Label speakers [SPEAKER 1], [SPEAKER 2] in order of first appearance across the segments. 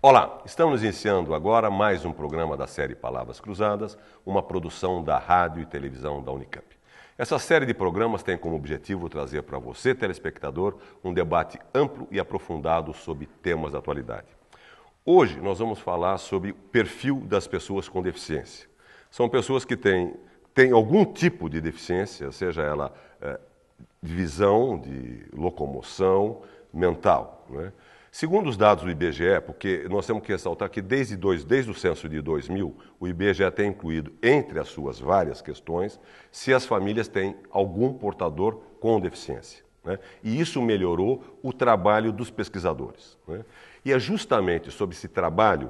[SPEAKER 1] Olá, estamos iniciando agora mais um programa da série Palavras Cruzadas, uma produção da Rádio e Televisão da Unicamp. Essa série de programas tem como objetivo trazer para você, telespectador, um debate amplo e aprofundado sobre temas da atualidade. Hoje nós vamos falar sobre o perfil das pessoas com deficiência. São pessoas que têm tem algum tipo de deficiência, seja ela é, de visão, de locomoção, mental. Né? Segundo os dados do IBGE, porque nós temos que ressaltar que desde, dois, desde o censo de 2000, o IBGE tem incluído, entre as suas várias questões, se as famílias têm algum portador com deficiência. Né? E isso melhorou o trabalho dos pesquisadores. Né? E é justamente sobre esse trabalho,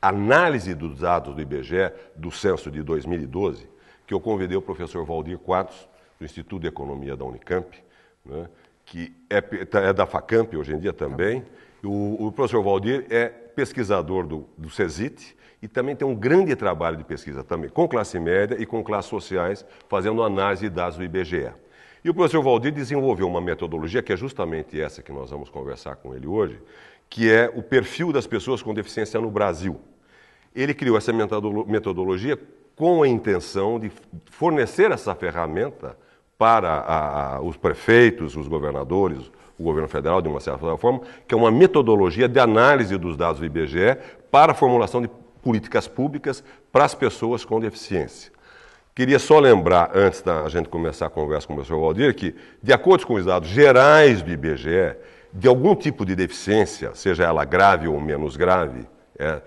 [SPEAKER 1] análise dos dados do IBGE do censo de 2012, que eu convidei o professor Valdir Quadros, do Instituto de Economia da Unicamp, né, que é, tá, é, da FACAMP hoje em dia também. O, o professor Valdir é pesquisador do, do CESIT e também tem um grande trabalho de pesquisa também com classe média e com classes sociais, fazendo análise de dados do IBGE. E o professor Valdir desenvolveu uma metodologia que é justamente essa que nós vamos conversar com ele hoje, que é o perfil das pessoas com deficiência no Brasil. Ele criou essa metodologia com a intenção de fornecer essa ferramenta para a, a, os prefeitos, os governadores, o governo federal, de uma certa forma, que é uma metodologia de análise dos dados do IBGE para a formulação de políticas públicas para as pessoas com deficiência. Queria só lembrar, antes da gente começar a conversa com o professor Waldir, que, de acordo com os dados gerais do IBGE, de algum tipo de deficiência, seja ela grave ou menos grave, é,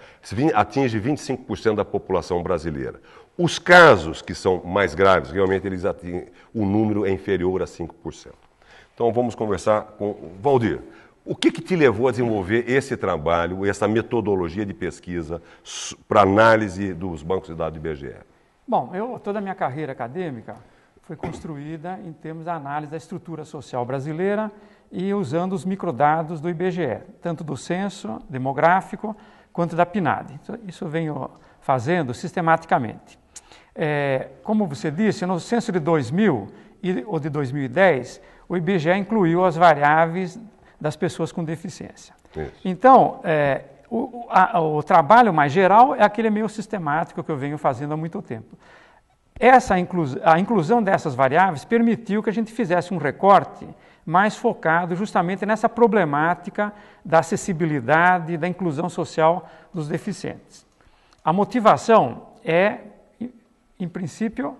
[SPEAKER 1] atinge 25% da população brasileira. Os casos que são mais graves, realmente eles atingem, o número é inferior a 5%. Então vamos conversar com Valdir. O que, que te levou a desenvolver esse trabalho, essa metodologia de pesquisa para análise dos bancos de dados do IBGE?
[SPEAKER 2] Bom, eu, toda a minha carreira acadêmica foi construída em termos da análise da estrutura social brasileira e usando os microdados do IBGE, tanto do censo demográfico quanto da PNAD. Isso eu venho fazendo sistematicamente é, como você disse, no censo de 2000 ou de 2010, o IBGE incluiu as variáveis das pessoas com deficiência. Isso. Então, é, o, a, o, trabalho mais geral é aquele meio sistemático que eu venho fazendo há muito tempo. Essa inclus, a inclusão dessas variáveis permitiu que a gente fizesse um recorte mais focado justamente nessa problemática da acessibilidade, da inclusão social dos deficientes. A motivação é em princípio,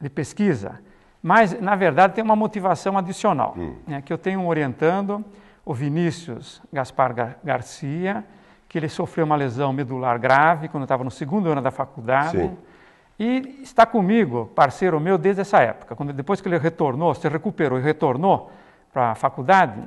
[SPEAKER 2] de pesquisa, mas, na verdade, tem uma motivação adicional, hum. né, que eu tenho orientando o Vinícius Gaspar Gar Garcia, que ele sofreu uma lesão medular grave quando estava no segundo ano da faculdade. Sim. E está comigo, parceiro meu, desde essa época. Quando, depois que ele retornou, se recuperou e retornou para a faculdade,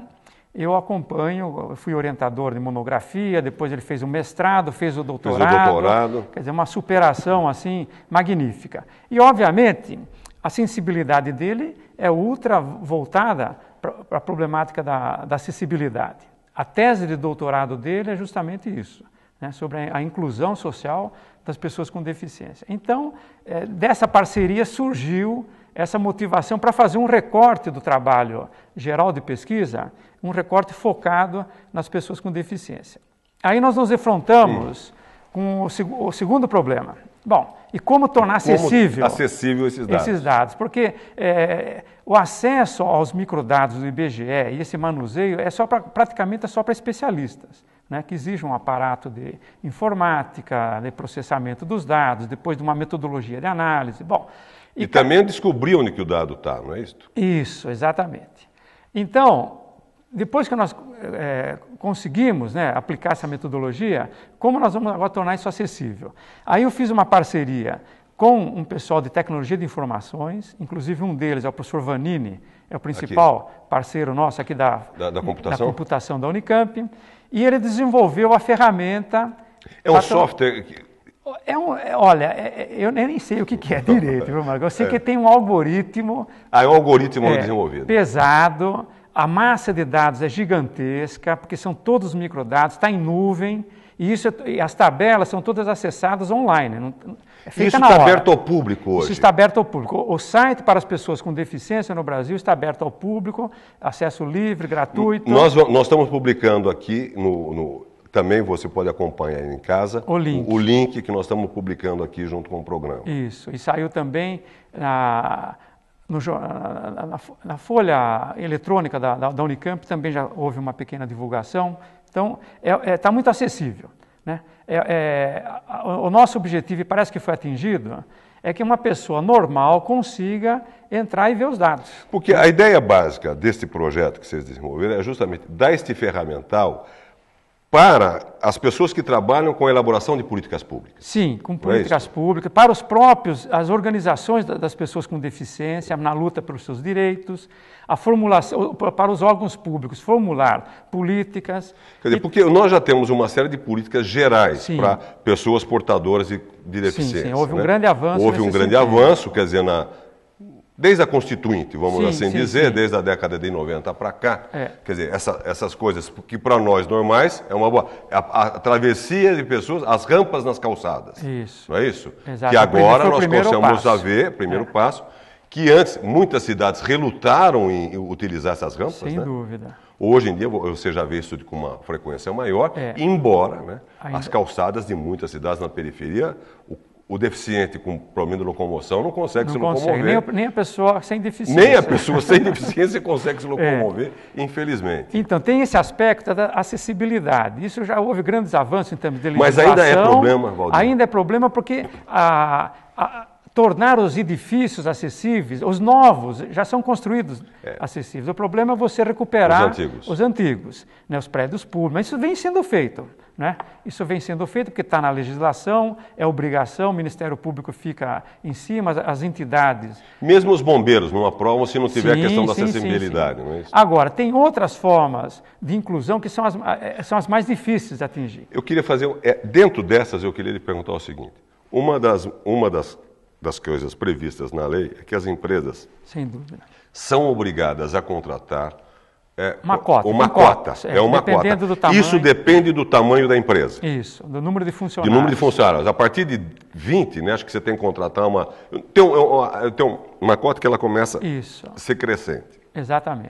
[SPEAKER 2] eu acompanho, eu fui orientador de monografia, depois ele fez o mestrado, fez o doutorado. Fez o doutorado. Quer dizer, uma superação assim magnífica. E obviamente, a sensibilidade dele é ultra voltada para a problemática da, da, acessibilidade. A tese de doutorado dele é justamente isso, né, sobre a, a inclusão social das pessoas com deficiência. Então, é, dessa parceria surgiu essa motivação para fazer um recorte do trabalho geral de pesquisa um recorte focado nas pessoas com deficiência. Aí nós nos defrontamos Sim. com o, seg o, segundo problema. Bom, e como tornar como acessível, esses, dados. esses dados? Porque é, o acesso aos microdados do IBGE e esse manuseio é só pra, praticamente é só para especialistas. Né, que exige um aparato de informática, de processamento dos dados, depois de uma metodologia de análise. Bom, e, e também descobrir onde que o dado está, não é isso? Isso, exatamente. Então, depois que nós é, conseguimos né, aplicar essa metodologia, como nós vamos agora tornar isso acessível? Aí eu fiz uma parceria com um pessoal de tecnologia de informações, inclusive um deles é o professor Vanini, é o principal aqui. parceiro nosso aqui da, da, da, computação? da computação da Unicamp, e ele desenvolveu a ferramenta... É um para... software... Que... É um, é, olha, é, é, eu nem sei o que, que é direito, viu, Marco? Eu sei é. que tem um algoritmo... Ah, é um algoritmo é, desenvolvido. Pesado a massa de dados é gigantesca, porque são todos microdados, está em nuvem, e isso é, as tabelas são todas acessadas online. Não, é isso está aberto ao
[SPEAKER 1] público hoje? Isso está
[SPEAKER 2] aberto ao público. O, o site para as pessoas com deficiência no Brasil está aberto ao público, acesso livre, gratuito. Nós,
[SPEAKER 1] nós estamos publicando aqui no, no também você pode acompanhar em casa o link. O, o link que nós estamos publicando aqui junto com o programa.
[SPEAKER 2] Isso, e saiu também na, ah, no, na, na, na, folha eletrônica da, da, da, Unicamp também já houve uma pequena divulgação, então está é, é, tá muito acessível. Né? É, é o nosso objetivo, e parece que foi atingido, é que uma pessoa normal consiga entrar e ver os dados. Porque
[SPEAKER 1] a ideia básica deste projeto que vocês desenvolveram é justamente dar este ferramental para as pessoas que trabalham com a elaboração de políticas públicas.
[SPEAKER 2] Sim, com é políticas é públicas, para os próprios, as organizações das pessoas com deficiência, na luta pelos seus direitos, a formulação, para os órgãos públicos, formular políticas.
[SPEAKER 1] Quer dizer, porque nós já temos uma série de políticas gerais sim. para pessoas portadoras de, de deficiência. Sim, sim, houve um né? grande avanço. Houve um grande sentido. avanço, quer dizer, na, desde a Constituinte, vamos sim, assim sim, dizer, sim. desde a década de 90 para cá. É. Quer dizer, essa, essas coisas que para nós normais é uma boa. A, a, travessia de pessoas, as rampas nas calçadas. Isso. Não é isso? Exato. Que agora nós começamos a ver, primeiro é. passo, que antes muitas cidades relutaram em utilizar essas rampas. Sem né? dúvida. Hoje em dia você já vê isso com uma frequência maior, é. embora né, Ainda... as calçadas de muitas cidades na periferia, o o deficiente com problema de locomoção não consegue não se consegue. locomover.
[SPEAKER 2] Nem, nem a pessoa sem deficiência. Nem a pessoa sem deficiência
[SPEAKER 1] consegue se é. locomover,
[SPEAKER 2] é. infelizmente. Então, tem esse aspecto da acessibilidade. Isso já houve grandes avanços em termos de legislação. Mas ainda é problema, Valdir. Ainda é problema porque a, a, tornar os edifícios acessíveis, os novos já são construídos é. acessíveis. O problema é você recuperar os antigos, os, antigos, né, os prédios públicos. Mas isso vem sendo feito. Né? Isso vem sendo feito porque está na legislação, é obrigação, o Ministério Público fica em cima, si, as entidades.
[SPEAKER 1] Mesmo os bombeiros não aprovam se não tiver sim, a questão da sim, acessibilidade. Sim, é
[SPEAKER 2] Agora, tem outras formas de inclusão que são as, eh, eh, são as mais difíceis de atingir.
[SPEAKER 1] Eu queria fazer, eh, dentro dessas, eu queria lhe perguntar o seguinte: uma das, uma das, das coisas previstas na lei é que as empresas. Sem dúvida. São obrigadas a contratar é,
[SPEAKER 2] uma cota. Uma, uma cota, cota. É uma Dependendo cota. Do tamanho, Isso
[SPEAKER 1] depende do tamanho da empresa.
[SPEAKER 2] Isso, do número de funcionários. Do número de
[SPEAKER 1] funcionários. A partir de 20, né, acho que você tem que contratar uma. Tem, uma, tem uma cota que ela começa Isso. a ser crescente. Exatamente.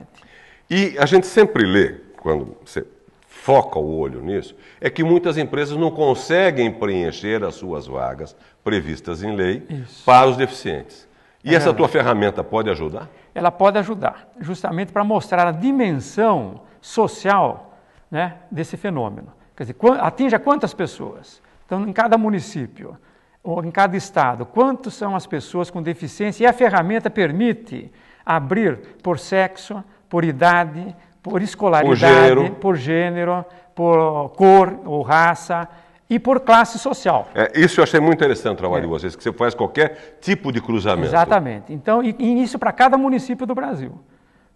[SPEAKER 1] E a gente sempre lê, quando você foca o olho nisso, é que muitas empresas não conseguem preencher as suas vagas previstas em lei Isso. para os deficientes. E essa tua ferramenta pode ajudar?
[SPEAKER 2] Ela pode ajudar, justamente para mostrar a dimensão social né, desse fenômeno. Quer dizer, atinge a quantas pessoas? Então, em cada município, ou em cada estado, quantos são as pessoas com deficiência? E a ferramenta permite abrir por sexo, por idade, por escolaridade, por gênero, por, gênero, por cor ou raça, e por classe social.
[SPEAKER 1] É, isso eu achei muito interessante o trabalho é. de vocês, que você faz qualquer tipo de cruzamento.
[SPEAKER 2] Exatamente. Então, e, e isso para cada município do Brasil.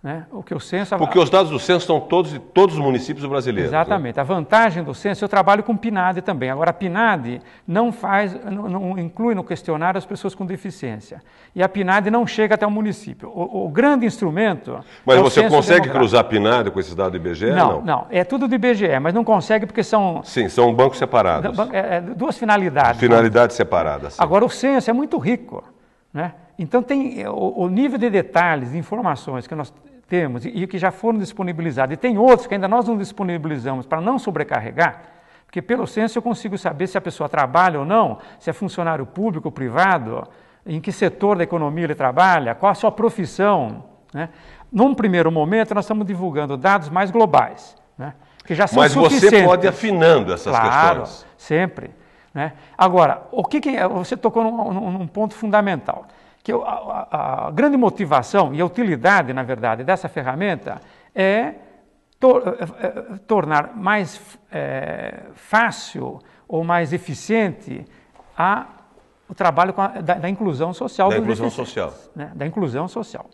[SPEAKER 2] Né? O que o censo... Porque os
[SPEAKER 1] dados do censo estão todos de todos os municípios brasileiros. Né? Exatamente.
[SPEAKER 2] Né? A vantagem do censo, eu trabalho com PNAD também. Agora, a PNAD não faz, não, não, inclui no questionário as pessoas com deficiência. E a PNAD não chega até o município. O, o grande instrumento. Mas é você consegue cruzar
[SPEAKER 1] a PNAD com esses dados do IBGE? Não, não, não,
[SPEAKER 2] É tudo do IBGE, mas não consegue porque são.
[SPEAKER 1] Sim, são bancos separados.
[SPEAKER 2] É, é, duas finalidades. Né? Finalidades
[SPEAKER 1] né? separadas.
[SPEAKER 2] Agora, o censo é muito rico. Né? Então, tem o, o nível de detalhes, de informações que nós temos e, que já foram disponibilizados, e tem outros que ainda nós não disponibilizamos para não sobrecarregar, porque pelo censo eu consigo saber se a pessoa trabalha ou não, se é funcionário público ou privado, em que setor da economia ele trabalha, qual a sua profissão. Né? Num primeiro momento, nós estamos divulgando dados mais globais, né? que já são Mas suficientes. Mas você pode afinando essas claro, questões. Claro, sempre. Né? Agora, o que, que é, você tocou num, num ponto fundamental que eu, a, a, a, grande motivação e a utilidade, na verdade, dessa ferramenta é, tor é, é tornar mais é, fácil ou mais eficiente a, o trabalho a, da, da, inclusão social. Da inclusão social. Né? Da inclusão social.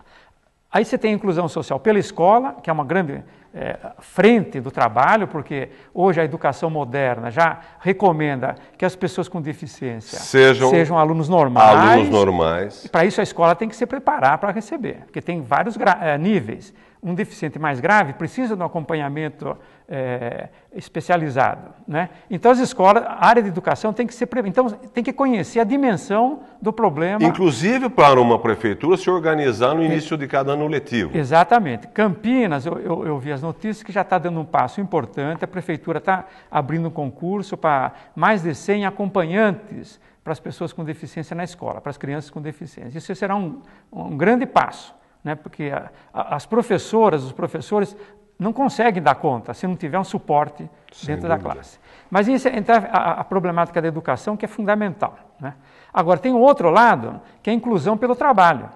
[SPEAKER 2] Aí você tem a inclusão social pela escola, que é uma grande é, frente do trabalho, porque hoje a educação moderna já recomenda que as pessoas com deficiência sejam, sejam alunos normais. Alunos normais. Para isso a escola tem que se preparar para receber, porque tem vários é, níveis um deficiente mais grave precisa de um acompanhamento é, especializado. Né? Então, as escolas, a área de educação tem que ser. Então, tem que conhecer a dimensão do problema.
[SPEAKER 1] Inclusive para uma prefeitura se organizar no início de cada ano letivo.
[SPEAKER 2] Exatamente. Campinas, eu, eu, eu vi as notícias que já está dando um passo importante, a prefeitura está abrindo um concurso para mais de 100 acompanhantes para as pessoas com deficiência na escola, para as crianças com deficiência. Isso será um, um grande passo né? porque a, a, as professoras, os professores não conseguem dar conta se não tiver um suporte Sem dentro dúvida. da classe. Mas isso é então, a, a, problemática da educação que é fundamental. Né? Agora, tem o um outro lado, que é a inclusão pelo trabalho.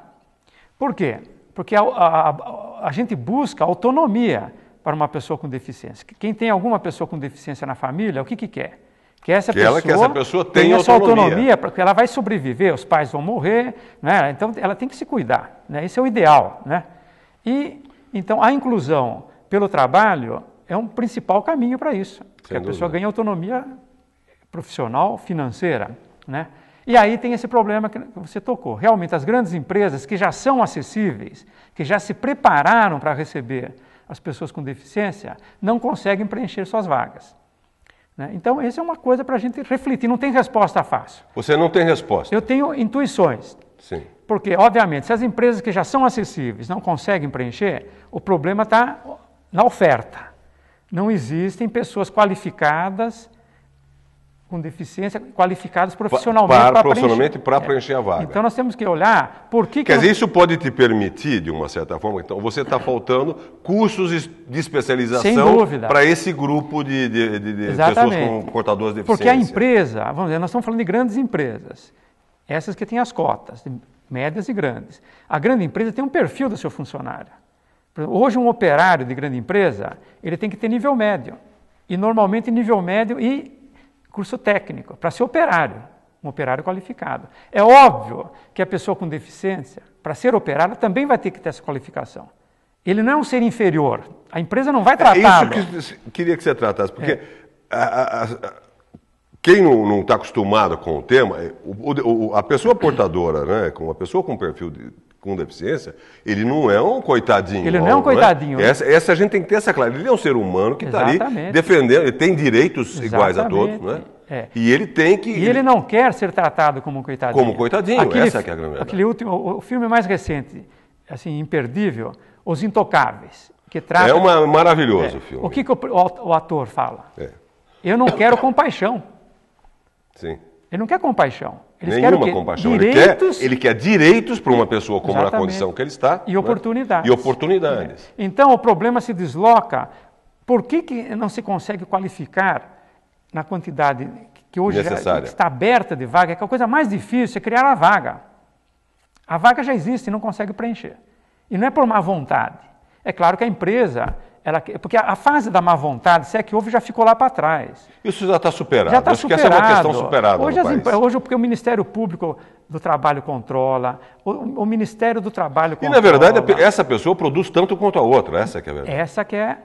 [SPEAKER 2] Por quê? Porque a, a, a gente busca autonomia para uma pessoa com deficiência. Quem tem alguma pessoa com deficiência na família, o que, que quer? Que essa, que, pessoa, ela, que essa pessoa tenha, tenha autonomia. autonomia, porque ela vai sobreviver, os pais vão morrer, né? então ela tem que se cuidar. Né? Esse é o ideal. Né? E, então, a inclusão pelo trabalho é um principal caminho para isso. que a pessoa ganha autonomia profissional, financeira. Né? E aí tem esse problema que você tocou. Realmente, as grandes empresas que já são acessíveis, que já se prepararam para receber as pessoas com deficiência, não conseguem preencher suas vagas. Né? Então, essa é uma coisa para a gente refletir. Não tem resposta fácil.
[SPEAKER 1] Você não tem resposta.
[SPEAKER 2] Eu tenho intuições. Sim. Porque, obviamente, se as empresas que já são acessíveis não conseguem preencher, o problema está na oferta. Não existem pessoas qualificadas com deficiência, qualificadas profissionalmente para, para profissionalmente preencher. para é. preencher a vaga. Então nós temos que olhar por que. Quer que dizer, isso
[SPEAKER 1] pode te permitir, de uma certa forma, então você está faltando
[SPEAKER 2] cursos
[SPEAKER 1] de especialização para esse grupo de, de, de, de pessoas com portadores de deficiência. Porque a empresa,
[SPEAKER 2] vamos dizer, nós estamos falando de grandes empresas essas que têm as cotas, médias e grandes. A grande empresa tem um perfil do seu funcionário. Hoje, um operário de grande empresa, ele tem que ter nível médio. E normalmente nível médio e curso técnico, para ser operário, um operário qualificado. É óbvio que a pessoa com deficiência, para ser operário, também vai ter que ter essa qualificação. Ele não é um ser inferior. A empresa não vai tratar. É
[SPEAKER 1] isso que queria que você tratasse, porque é. a, a, a quem não está acostumado com o tema, é, o, o, a pessoa portadora, né, com uma pessoa com perfil de, com deficiência, ele não é um coitadinho. Ele não é um né? coitadinho. Né? Essa, essa, a gente tem que ter essa clareza. Ele é um ser humano que está ali defendendo, ele tem direitos Exatamente. iguais a todos, né? É. E ele tem que. E ele
[SPEAKER 2] não quer ser tratado como um coitadinho. Como coitadinho, aquele, essa é, é a grande Aquele último, o filme mais recente, assim, imperdível, Os Intocáveis, que trata. É um maravilhoso é, filme. O que, que o, o, ator fala? É. Eu não quero compaixão. Sim. Ele não quer compaixão. Eles Nenhuma compaixão. Direitos... Ele,
[SPEAKER 1] quer, ele quer direitos para uma pessoa como Exatamente. na condição que ele está. E né? oportunidades. Né? E oportunidades.
[SPEAKER 2] É. Então o problema se desloca. Por que, que não se consegue qualificar na quantidade que hoje já, está aberta de vaga? É que a coisa mais difícil é criar a vaga. A vaga já existe e não consegue preencher. E não é por má vontade. É claro que a empresa ela, porque a, a, fase da má vontade, se é que houve, já ficou lá para trás. Isso já está superado. Já está superado. Essa é uma questão superada hoje, as, hoje, porque o Ministério Público do Trabalho controla, o, o, Ministério do Trabalho controla. E, na verdade,
[SPEAKER 1] essa pessoa produz tanto quanto a outra, essa que é a verdade.
[SPEAKER 2] Essa que é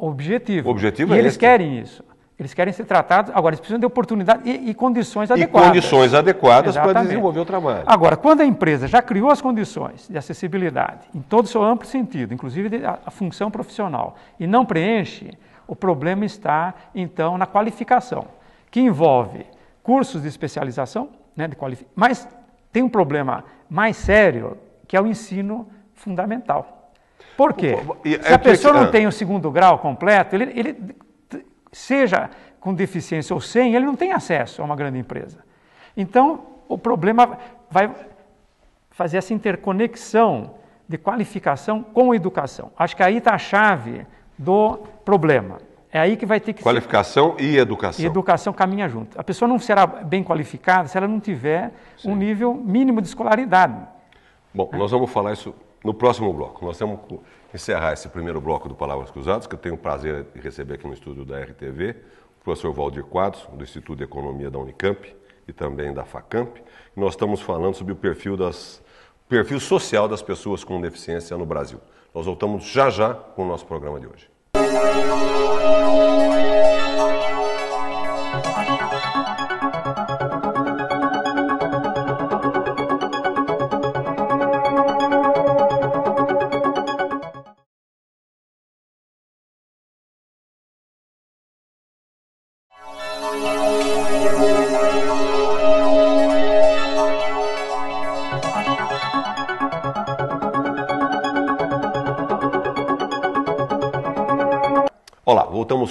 [SPEAKER 2] o
[SPEAKER 1] objetivo. O objetivo e é eles esse.
[SPEAKER 2] querem isso. Eles querem ser tratados, agora eles precisam de oportunidade e, e condições adequadas. E condições adequadas Exatamente. para desenvolver o trabalho. Agora, quando a empresa já criou as condições de acessibilidade, em todo o seu amplo sentido, inclusive a, a função profissional, e não preenche, o problema está, então, na qualificação, que envolve cursos de especialização, né, de qualific... mas tem um problema mais sério, que é o ensino fundamental. Por quê? Se a é pessoa não ah. tem o segundo grau completo, ele, ele seja com deficiência ou sem, ele não tem acesso a uma grande empresa. Então, o problema vai fazer essa interconexão de qualificação com educação. Acho que aí está a chave do problema. É aí que vai ter que
[SPEAKER 1] qualificação ser... e educação. E
[SPEAKER 2] educação caminha junto. A pessoa não será bem qualificada se ela não tiver Sim. um nível mínimo de escolaridade.
[SPEAKER 1] Bom, é. nós vamos falar isso no próximo bloco. Nós temos encerrar esse primeiro bloco do Palavras Cruzadas, que eu tenho o prazer de receber aqui no estúdio da RTV, o professor Valdir Quadros, do Instituto de Economia da Unicamp e também da FACAMP. Nós estamos falando sobre o perfil, das, perfil social das pessoas com deficiência no Brasil. Nós voltamos já já com o nosso programa de hoje. Música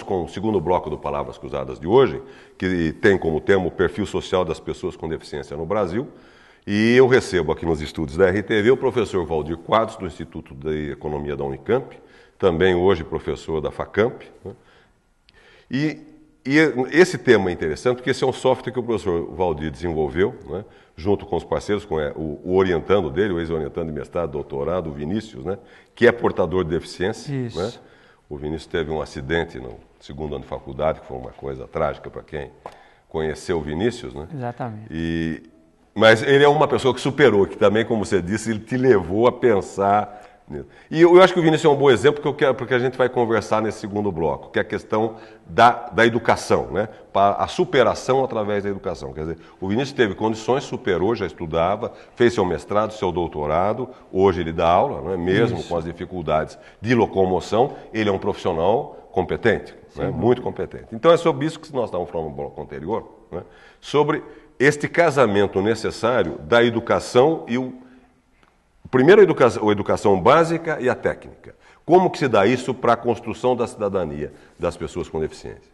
[SPEAKER 1] com o segundo bloco do Palavras Cruzadas de hoje, que tem como tema o perfil social das pessoas com deficiência no Brasil. E eu recebo aqui nos estúdios da RTV o professor Valdir Quadros, do Instituto de Economia da Unicamp, também hoje professor da FACAMP. Né? E, e, esse tema é interessante porque esse é um software que o professor Valdir desenvolveu, né? junto com os parceiros, com é, o, o orientando dele, o ex-orientando de mestrado, doutorado, o Vinícius, né? que é portador de deficiência. Isso. Né? O Vinícius teve um acidente no segundo ano de faculdade, que foi uma coisa trágica para quem conheceu o Vinícius, né? Exatamente. E, mas ele é uma pessoa que superou, que também, como você disse, ele te levou a pensar né? E eu, acho que o Vinícius é um bom exemplo porque eu quero, porque a gente vai conversar nesse segundo bloco, que é a questão da, da educação, né? Para a superação através da educação. Quer dizer, o Vinícius teve condições, superou, já estudava, fez seu mestrado, seu doutorado, hoje ele dá aula, não é? mesmo Isso. com as dificuldades de locomoção, ele é um profissional competente, Sim, né? muito competente. Então é sobre isso que nós estávamos falando no bloco anterior, né? sobre este casamento necessário da educação e o Primeiro a educação, a educação básica e a técnica. Como que se dá isso para a construção da cidadania das pessoas com deficiência?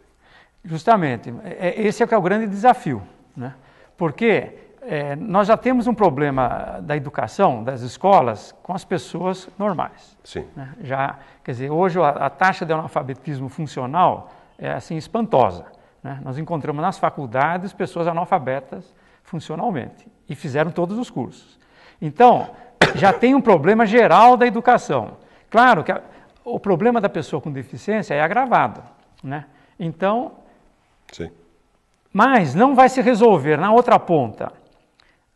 [SPEAKER 2] Justamente, é, é, esse é que é o grande desafio, né? porque é, nós já temos um problema da educação, das escolas, com as pessoas normais. Sim. Né? Já, quer dizer, hoje a, a, taxa de analfabetismo funcional é assim espantosa. Né? Nós encontramos nas faculdades pessoas analfabetas funcionalmente e fizeram todos os cursos. Então, já tem um problema geral da educação. Claro que a, o problema da pessoa com deficiência é agravado, né? Então, Sim. mas não vai se resolver na outra ponta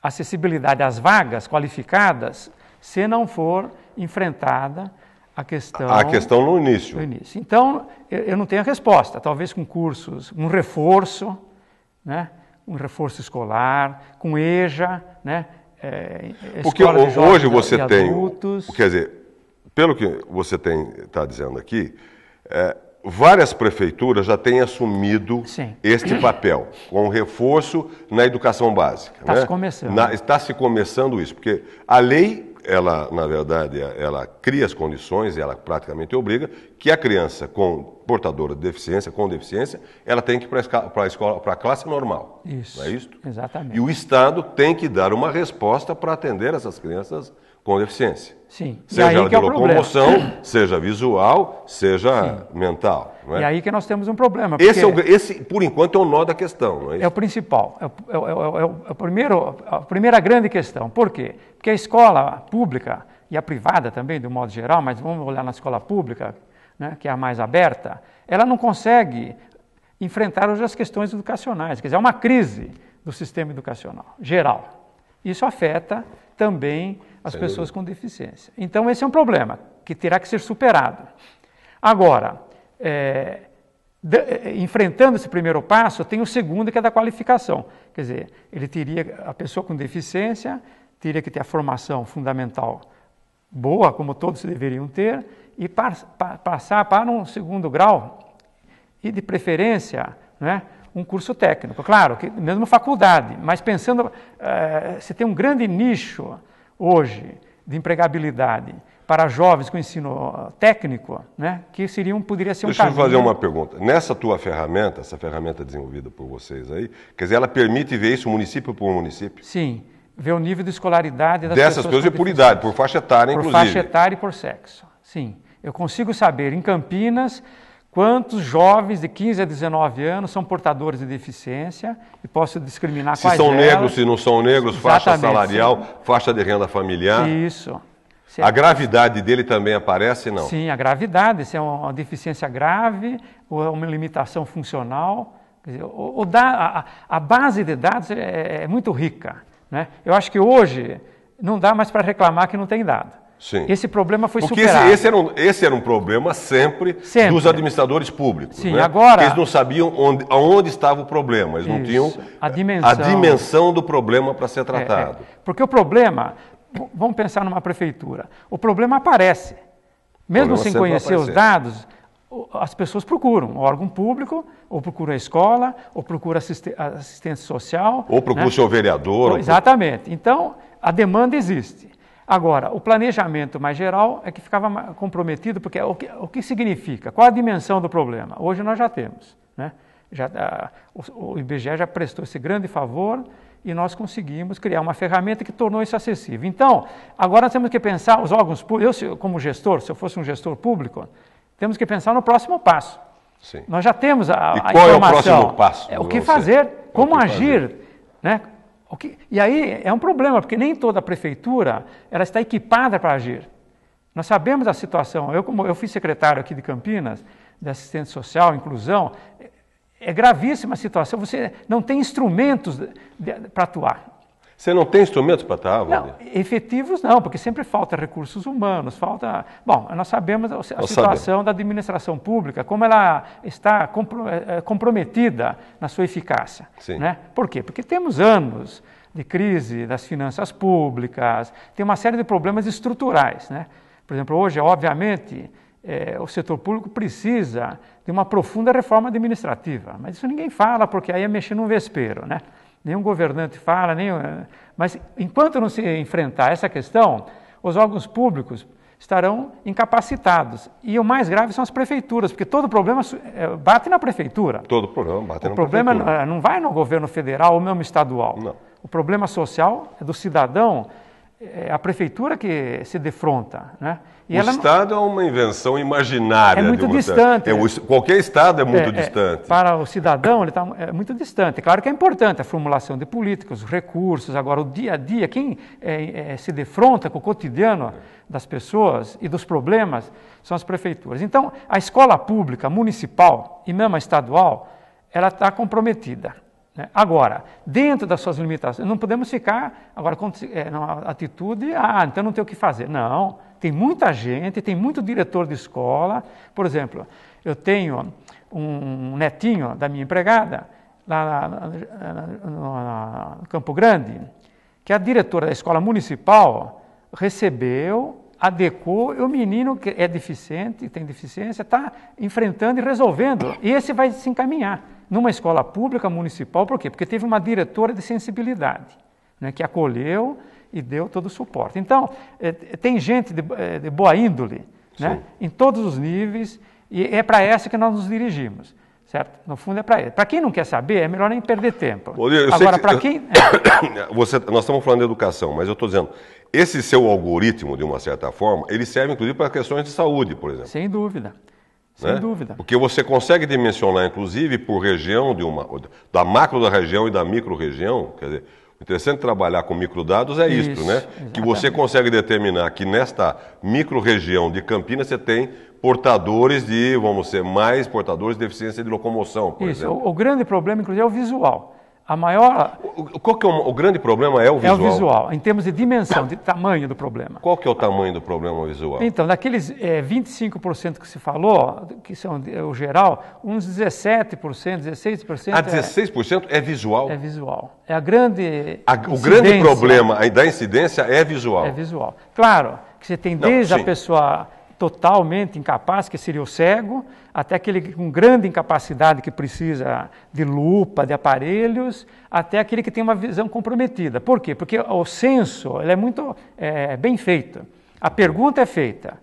[SPEAKER 2] acessibilidade às vagas qualificadas se não for enfrentada a questão a questão no início. início. Então, eu não tenho a resposta. Talvez com cursos, um reforço, né? um reforço escolar, com EJA, né? É, é, Porque hoje você tem, adultos.
[SPEAKER 1] quer dizer, pelo que você tem está dizendo aqui, é, várias prefeituras já têm assumido Sim. este papel, com reforço na educação básica. Está né? se começando. Na, está se começando isso, porque a lei ela, na verdade, ela cria as condições, ela praticamente obriga que a criança com portadora de deficiência, com deficiência, ela tem que ir para a escola, para a classe normal. Isso. Não é isso? Exatamente. E o Estado tem que dar uma resposta para atender essas crianças com deficiência. Sim. Seja de é locomoção, problema. seja visual, seja Sim. mental. É? E
[SPEAKER 2] aí que nós temos um problema. Esse, é o,
[SPEAKER 1] esse, por enquanto, é o nó da questão. Não é, isso? é o
[SPEAKER 2] principal. É, o, é é é o primeiro, a primeira grande questão. Por quê? Porque a escola pública e a privada também, do modo geral, mas vamos olhar na escola pública, né, que é a mais aberta, ela não consegue enfrentar hoje as questões educacionais. Quer dizer, é uma crise do sistema educacional geral. Isso afeta também as Sem pessoas dúvida. com deficiência. Então, esse é um problema que terá que ser superado. Agora, é, de, é, é, enfrentando esse primeiro passo, tem o segundo, que é da qualificação. Quer dizer, ele teria, a pessoa com deficiência teria que ter a formação fundamental boa, como todos deveriam ter, e par, pa, passar para um segundo grau, e de preferência, né, um curso técnico. Claro, que mesmo faculdade, mas pensando, é, se tem um grande nicho hoje de empregabilidade para jovens com ensino técnico, né, que um poderia ser um Deixa eu fazer né? uma
[SPEAKER 1] pergunta. Nessa tua ferramenta, essa ferramenta desenvolvida por vocês aí, quer dizer, ela permite ver isso município por município?
[SPEAKER 2] Sim, ver o nível de escolaridade das Dessas pessoas. Dessas pessoas e por idade,
[SPEAKER 1] por faixa etária, por inclusive. Por faixa
[SPEAKER 2] etária e por sexo, sim. Eu consigo saber em Campinas Quantos jovens de 15 a 19 anos são portadores de deficiência e posso discriminar se quais são negros, se não são negros, Exatamente, faixa salarial, sim.
[SPEAKER 1] faixa de renda familiar. Isso. A gravidade dele também aparece, não? Sim, a
[SPEAKER 2] gravidade, se é uma deficiência grave ou é uma limitação funcional. Dizer, ou, dá, a, a, base de dados é, é, é muito rica. Né? Eu acho que hoje não dá mais para reclamar que não tem dado. Sim. Esse problema foi Porque superado. Esse, esse,
[SPEAKER 1] era um, esse era um problema sempre, sempre. dos administradores públicos. Sim, né? agora... Eles não sabiam onde, onde estava o problema, eles Isso. não tinham a eh, dimensão, a dimensão do problema para ser tratado. É, é.
[SPEAKER 2] Porque o problema, vamos pensar numa prefeitura, o problema aparece. Mesmo problema sem conhecer os dados, as pessoas procuram o órgão público, ou procura a escola, ou procura assistência social. Ou procura né? o seu vereador. Exatamente. Então, a demanda existe. Agora, o planejamento mais geral é que ficava comprometido, porque é o que, o que significa? Qual a dimensão do problema? Hoje nós já temos. Né? Já, a, ah, o, o IBGE já prestou esse grande favor e nós conseguimos criar uma ferramenta que tornou isso acessível. Então, agora nós temos que pensar, os órgãos públicos, eu como gestor, se eu fosse um gestor público, temos que pensar no próximo passo. Sim. Nós já temos a, e a qual informação. É o próximo passo? É, o que fazer, como é que agir, fazer. né? e aí é um problema, porque nem toda prefeitura ela está equipada para agir. Nós sabemos a situação. Eu, como eu fui secretário aqui de Campinas, de assistência social, inclusão, é, é gravíssima a situação. Você não tem instrumentos para atuar. Você não tem instrumentos para estar? Tá, não, efetivos não, porque sempre falta recursos humanos, falta... Bom, nós sabemos a, nós situação sabemos. da administração pública, como ela está eh, eh, comprometida na sua eficácia. Sim. Né? Por quê? Porque temos anos de crise das finanças públicas, tem uma série de problemas estruturais. Né? Por exemplo, hoje, obviamente, é, o setor público precisa de uma profunda reforma administrativa, mas isso ninguém fala, porque aí é mexer num vespeiro, né? nenhum governante fala, nem, eh, mas enquanto não se enfrentar essa questão, os órgãos públicos estarão incapacitados. E o mais grave são as prefeituras, porque todo problema eh, bate na prefeitura. Todo problema bate o na problema prefeitura. O problema eh, não vai no governo federal ou mesmo estadual. Não. O problema social é do cidadão, é a prefeitura que se defronta, né? E o ela...
[SPEAKER 1] Estado é uma invenção imaginária. É muito distante. É, né? o... Qualquer Estado é, é muito é, distante. É,
[SPEAKER 2] para o cidadão, ele está é muito distante. Claro que é importante a formulação de políticas, os recursos, agora o dia a dia, quem é, é, se defronta com o cotidiano das pessoas e dos problemas são as prefeituras. Então, a escola pública, municipal e mesmo a estadual, ela está comprometida. Né? Agora, dentro das suas limitações, não podemos ficar agora é, numa atitude, ah, então não tem o que fazer. Não, tem muita gente, tem muito diretor de escola. Por exemplo, eu tenho um netinho da minha empregada, lá no Campo Grande, que é a diretora da escola municipal recebeu, adequou, e o menino que é deficiente, tem deficiência, está enfrentando e resolvendo. E esse vai se encaminhar numa escola pública municipal, por quê? Porque teve uma diretora de sensibilidade, né, que acolheu e deu todo o suporte. Então, é, tem gente de, é, de boa índole, né? em todos os níveis, e é para essa que nós nos dirigimos. Certo? No fundo é para ele. Para quem não quer saber, é melhor nem perder tempo. Agora, que... para quem.
[SPEAKER 1] Você, nós estamos falando de educação, mas eu estou dizendo, esse seu algoritmo, de uma certa forma, ele serve inclusive para questões de saúde, por exemplo. Sem dúvida. Né? Sem né? dúvida. Porque você consegue dimensionar, inclusive, por região de uma, da macro da região e da micro região, quer dizer, o interessante trabalhar com microdados é isso, isto, né? Exatamente. Que você consegue determinar que nesta microrregião de Campinas você tem portadores de, vamos ser mais portadores de deficiência de locomoção, por isso, exemplo.
[SPEAKER 2] O, o grande problema, inclusive, é o visual. A maior. O, qual que é o, o, grande problema é o visual? É o visual, em termos de dimensão, de tamanho do problema. Qual que é o tamanho do problema visual? Então, daqueles é, 25% que se falou, que são é, o geral, uns 17%, 16%. Ah, 16%
[SPEAKER 1] é, é visual? É
[SPEAKER 2] visual. É a grande. A, o grande problema
[SPEAKER 1] da incidência é visual. É
[SPEAKER 2] visual. Claro, que você tem desde Não, a pessoa totalmente incapaz, que seria o cego, até aquele com grande incapacidade que precisa de lupa, de aparelhos, até aquele que tem uma visão comprometida. Por quê? Porque o ele é muito é, bem feito. A pergunta é feita.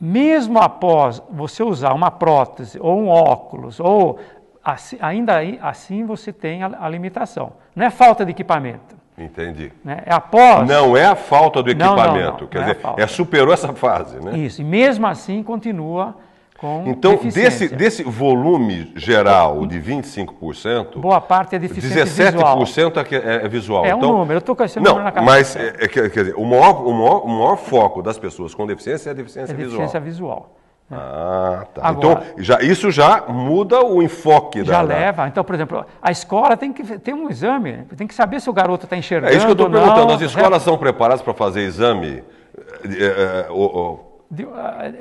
[SPEAKER 2] Mesmo após você usar uma prótese ou um óculos, ou assim, ainda assim você tem a, a limitação. Não é falta de equipamento.
[SPEAKER 1] Entendi. Né? É após. Não é a falta do equipamento, não, não, não, quer é dizer, é, é, superou essa fase, né?
[SPEAKER 2] Isso, e mesmo assim continua com. Então, desse,
[SPEAKER 1] desse volume geral de 25%.
[SPEAKER 2] Boa parte é deficiência 17%
[SPEAKER 1] visual. É, é, é visual. É um então, número,
[SPEAKER 2] eu estou com esse número na cabeça. Mas,
[SPEAKER 1] é, é quer dizer, o maior, o, maior, o maior foco das pessoas com deficiência é a deficiência, é deficiência visual. visual. É. Ah, tá. Agora, então, já, isso já muda o enfoque já da. Já leva.
[SPEAKER 2] Então, por exemplo, a escola tem que ter um exame, tem que saber se o garoto está enxergando. É isso que eu estou perguntando. As né? escolas é...
[SPEAKER 1] são preparadas para fazer exame? É,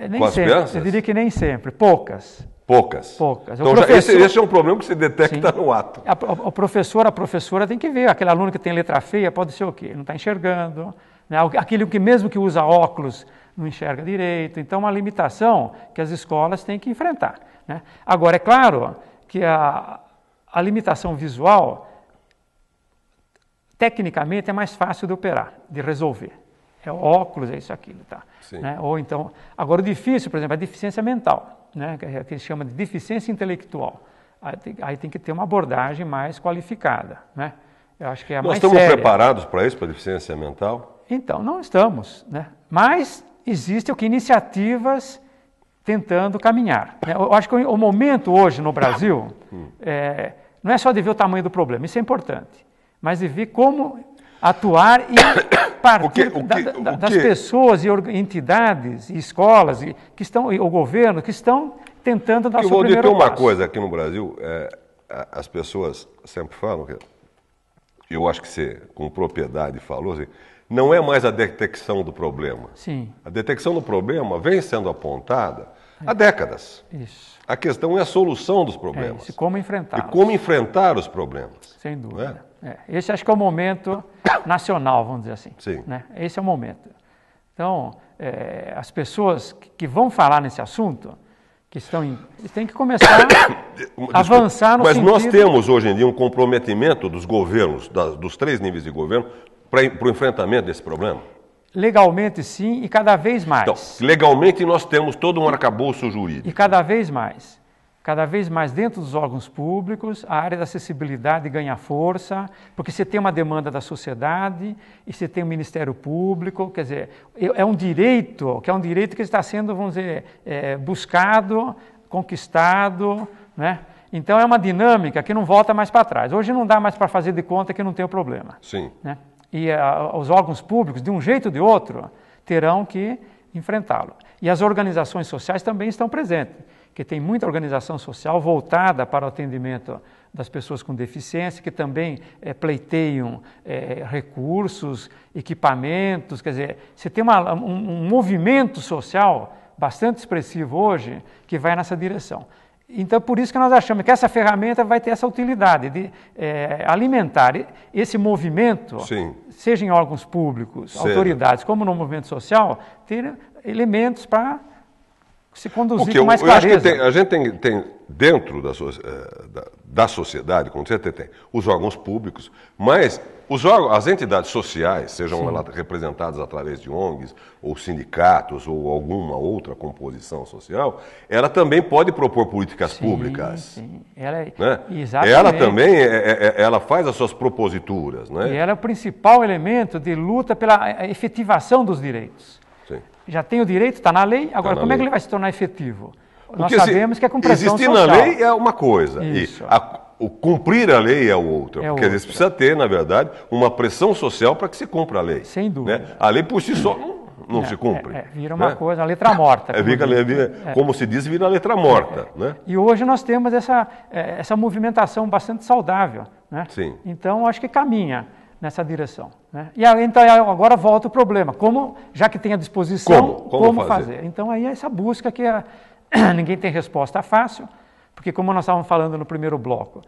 [SPEAKER 2] é, nem com as sempre. Crianças? Eu diria que nem sempre. Poucas.
[SPEAKER 1] Poucas. Poucas. Então, professor... já, esse, esse, é um problema que se detecta Sim. no ato.
[SPEAKER 2] A, o, o professor, a professora tem que ver. Aquele aluno que tem letra feia pode ser o quê? Não está enxergando. Né? Aquele que, mesmo que usa óculos, não enxerga direito. Então, é uma limitação que as escolas têm que enfrentar. Né? Agora, é claro que a, a limitação visual, tecnicamente, é mais fácil de operar, de resolver. É óculos, é isso, aquilo, tá? Né? Ou então, agora o difícil, por exemplo, é a deficiência mental, né? que eles chamam de deficiência intelectual. Aí tem, aí tem que ter uma abordagem mais qualificada, né? Eu acho que é a Nós mais estamos séria. preparados
[SPEAKER 1] para isso, para deficiência mental?
[SPEAKER 2] Então, não estamos, né? Mas existem o que iniciativas tentando caminhar. É, eu acho que o momento hoje no Brasil hum. é, não é só de ver o tamanho do problema, isso é importante, mas de ver como atuar e partir o que, o que, da, da, das pessoas e entidades e escolas e, que estão, e o governo que estão tentando dar o seu primeiro passo. Eu vou uma coisa
[SPEAKER 1] aqui no Brasil, é, as pessoas sempre falam, que, eu acho que você com propriedade falou assim, não é mais a detecção do problema. Sim. A detecção do problema vem sendo apontada é. há décadas. Isso. A questão é a solução dos é problemas.
[SPEAKER 2] É como enfrentar. E como
[SPEAKER 1] enfrentar os problemas.
[SPEAKER 2] Sem dúvida. Né? É? Esse acho que é o momento nacional, vamos dizer assim. Sim. Né? Esse é o momento. Então, é, as pessoas que vão falar nesse assunto, que estão em, tem que começar a avançar no Mas sentido... nós temos
[SPEAKER 1] hoje em dia um comprometimento dos governos, das, dos três níveis de governo, para o enfrentamento desse problema?
[SPEAKER 2] Legalmente sim e cada vez mais. Então,
[SPEAKER 1] legalmente nós temos todo um arcabouço jurídico. E
[SPEAKER 2] cada vez mais. Cada vez mais dentro dos órgãos públicos, a área da acessibilidade ganha força, porque você tem uma demanda da sociedade e você tem o um Ministério Público, quer dizer, é um direito, que é um direito que está sendo, vamos dizer, é, buscado, conquistado, né? Então é uma dinâmica que não volta mais para trás. Hoje não dá mais para fazer de conta que não tem o problema. Sim. Né? e a, os órgãos públicos, de um jeito ou de outro, terão que enfrentá-lo. E as organizações sociais também estão presentes, que tem muita organização social voltada para o atendimento das pessoas com deficiência, que também é, pleiteiam é, recursos, equipamentos, quer dizer, você tem uma, um, um movimento social bastante expressivo hoje que vai nessa direção. Então, por isso que nós achamos que essa ferramenta vai ter essa utilidade de é, alimentar esse movimento, Sim. seja em órgãos públicos, autoridades, como no movimento social, ter elementos para se conduzir Porque com mais eu, eu clareza. Tem,
[SPEAKER 1] a gente tem, tem dentro da, é, da, da sociedade, como você tem, os órgãos públicos, mas os órgãos, as entidades sociais, sejam Sim. elas representadas através de ONGs, ou sindicatos, ou alguma outra composição social, ela também pode propor políticas sim, públicas.
[SPEAKER 2] Sim. Ela, é né? exatamente. ela também
[SPEAKER 1] é, é, é, ela faz as suas proposituras. Né?
[SPEAKER 2] E ela é o principal elemento de luta pela efetivação dos direitos. Sim. Já tem o direito, está na lei, tá agora tá na como lei. é que ele vai se tornar efetivo? Porque Nós sabemos que é com pressão existir social. Existir na lei é uma
[SPEAKER 1] coisa. Isso. E a, o cumprir a lei é o outro. É porque outra. às vezes precisa ter, na verdade, uma pressão social para que se cumpra a lei. Sem dúvida. Né? A lei por si só não, não é, se cumpre. É,
[SPEAKER 2] vira uma né? coisa, a letra morta. É, como, vira, vira, é. como
[SPEAKER 1] se diz, vira a letra morta. É, né?
[SPEAKER 2] E hoje nós temos essa, essa movimentação bastante saudável. Né? Sim. Então, acho que caminha nessa direção. Né? E aí, então, agora volta o problema. Como, já que tem a disposição, como, como, como fazer? fazer? Então aí é essa busca que a... ninguém tem resposta fácil. Porque, como nós estávamos falando no primeiro bloco,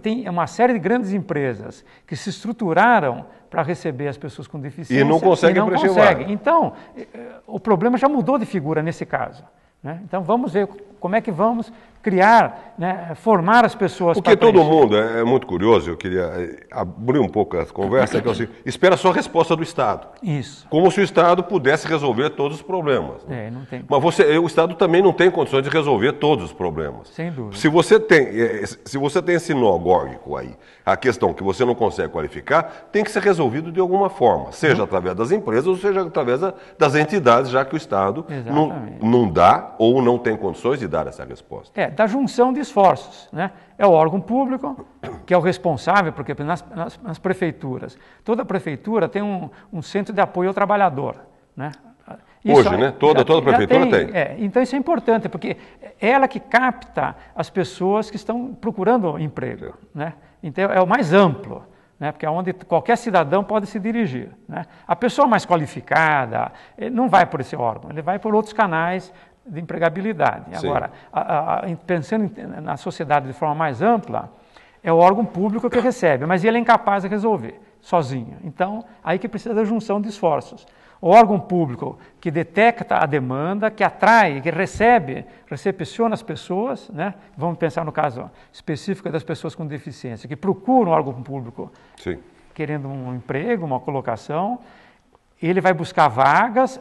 [SPEAKER 2] tem uma série de grandes empresas que se estruturaram para receber as pessoas com deficiência. E não conseguem e não conseguem. Então, eh, o problema já mudou de figura nesse caso. Né? Então, vamos ver como é que vamos criar, né, formar as pessoas. Porque todo preencher. mundo é,
[SPEAKER 1] é, muito curioso, eu queria eh, abrir um pouco a conversa, que é assim, espera só a resposta do Estado. Isso. Como se o Estado pudesse resolver todos os problemas. Né? É, não tem. Mas você, eh, o Estado também não tem condições de resolver todos os problemas. Sem dúvida. Se você tem, eh, se você tem esse nó górgico aí, a questão que você não consegue qualificar, tem que ser resolvido de alguma forma, seja hum. através das empresas ou seja através das entidades, já que o Estado não, não dá ou não tem condições de dar essa resposta.
[SPEAKER 2] É, da junção de esforços. Né? É o órgão público que é o responsável, porque nas, nas, nas prefeituras, toda prefeitura tem um, um, centro de apoio ao trabalhador. Né?
[SPEAKER 1] Hoje, é- né? Toda, já, toda prefeitura tem. tem.
[SPEAKER 2] É, então isso é importante, porque é ela que capta as pessoas que estão procurando emprego. Né? Então é o mais amplo né? porque é onde qualquer cidadão pode se dirigir. Né? A pessoa mais qualificada não vai por esse órgão, ele vai por outros canais de empregabilidade. Sim. Agora, a, a, pensando na sociedade de forma mais ampla, é o órgão público que recebe, mas ele é incapaz de resolver sozinho. Então, aí que precisa da junção de esforços. O órgão público que detecta a demanda, que atrai, que recebe, recepciona as pessoas, né? vamos pensar no caso específico das pessoas com deficiência, que procuram o órgão público Sim. querendo um emprego, uma colocação, ele vai buscar vagas,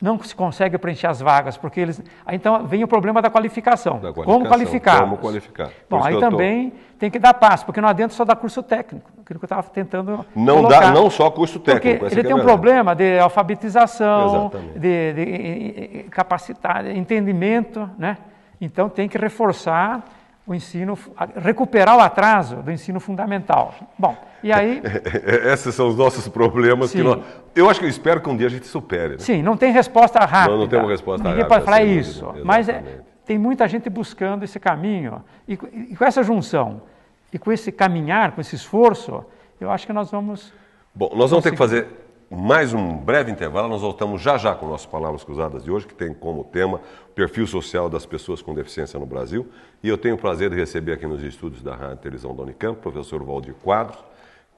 [SPEAKER 2] não se consegue preencher as vagas, porque eles. Então vem o problema da qualificação. Da qualificação como qualificar? Como
[SPEAKER 1] qualificar. Bom, aí também
[SPEAKER 2] tô... tem que dar passo, porque não adianta só dar curso técnico, aquilo que eu estava tentando. Não colocar. dá, não só
[SPEAKER 1] curso técnico. Porque ele é tem é um
[SPEAKER 2] problema de alfabetização, de, de, capacitar, entendimento, né? Então tem que reforçar o ensino, recuperar o atraso do ensino fundamental. Bom, e aí.
[SPEAKER 1] É, esses são os nossos problemas que nós. Eu acho que eu espero que um dia a gente supere. Né? Sim,
[SPEAKER 2] não tem resposta rápida. Não, não tem uma resposta Ninguém rápida. Ninguém pode falar assim, isso. Exatamente. Mas é, tem muita gente buscando esse caminho. E, e, com essa junção, e com esse caminhar, com esse esforço, eu acho que nós vamos.
[SPEAKER 1] Bom, nós vamos ter que fazer mais um breve intervalo. Nós voltamos já já com nossas palavras cruzadas de hoje, que tem como tema o perfil social das pessoas com deficiência no Brasil. E eu tenho o prazer de receber aqui nos estúdios da Rádio Televisão da Unicamp, o professor Valdir Quadros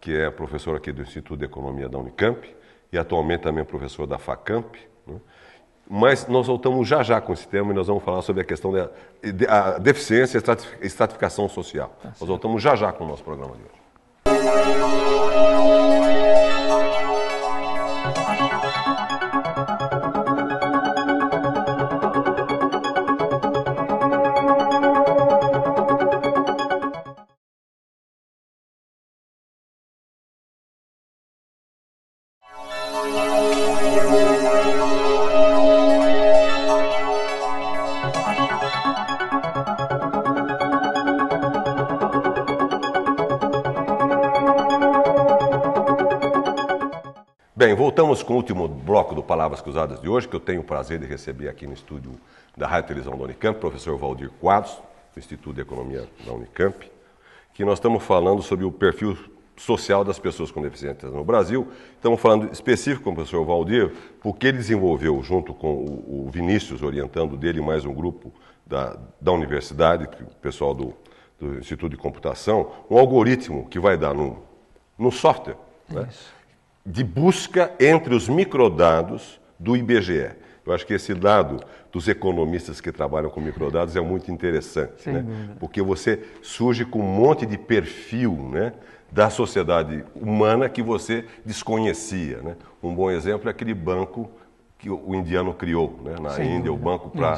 [SPEAKER 1] que é professor aqui do Instituto de Economia da Unicamp e atualmente também professor da FACAMP. Né? Mas nós voltamos já já com esse tema e nós vamos falar sobre a questão da de, a deficiência e estratificação social. Tá nós voltamos já já com o nosso programa de hoje. Música Vamos com o último bloco do Palavras Cruzadas de hoje, que eu tenho o prazer de receber aqui no estúdio da Rádio Televisão da Unicamp, o professor Valdir Quadros, do Instituto de Economia da Unicamp, que nós estamos falando sobre o perfil social das pessoas com deficiência no Brasil. Estamos falando específico com o professor Valdir, porque ele desenvolveu, junto com o Vinícius, orientando dele mais um grupo da, da universidade, o pessoal do, do Instituto de Computação, um algoritmo que vai dar no no software, né? de busca entre os microdados do IBGE. Eu acho que esse dado dos economistas que trabalham com microdados é muito interessante, né? porque você surge com um monte de perfil né, da sociedade humana que você desconhecia. Né? Um bom exemplo é aquele banco que o indiano criou, né? na Sem Índia, dúvida. o banco para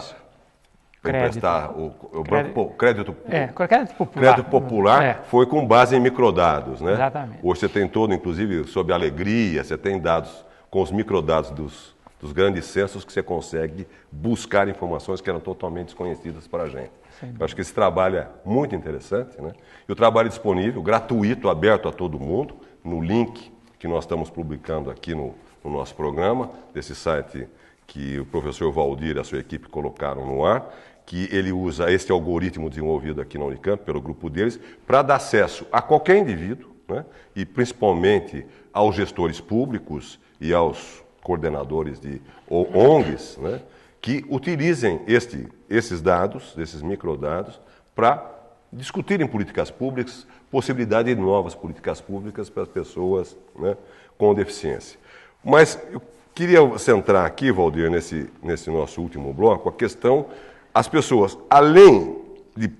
[SPEAKER 1] emprestar o, o crédito. Banco, crédito, é, crédito popular. Crédito popular é. foi com base em microdados, né? Exatamente. Hoje você tem todo, inclusive, sobre alegria, você tem dados com os microdados dos, dos grandes censos que você consegue buscar informações que eram totalmente desconhecidas para a gente. Eu acho que esse trabalho é muito interessante, né? E o trabalho é disponível, gratuito, aberto a todo mundo, no link que nós estamos publicando aqui no, no nosso programa, desse site que o professor Valdir e a sua equipe colocaram no ar que ele usa este algoritmo desenvolvido aqui na Unicamp, pelo grupo deles, para dar acesso a qualquer indivíduo, né? e principalmente aos gestores públicos e aos coordenadores de ONGs, né? que utilizem este, esses dados, esses microdados, para discutirem políticas públicas, possibilidade de novas políticas públicas para as pessoas né? com deficiência. Mas eu queria centrar aqui, Valdir, nesse, nesse nosso último bloco, a questão as pessoas, além de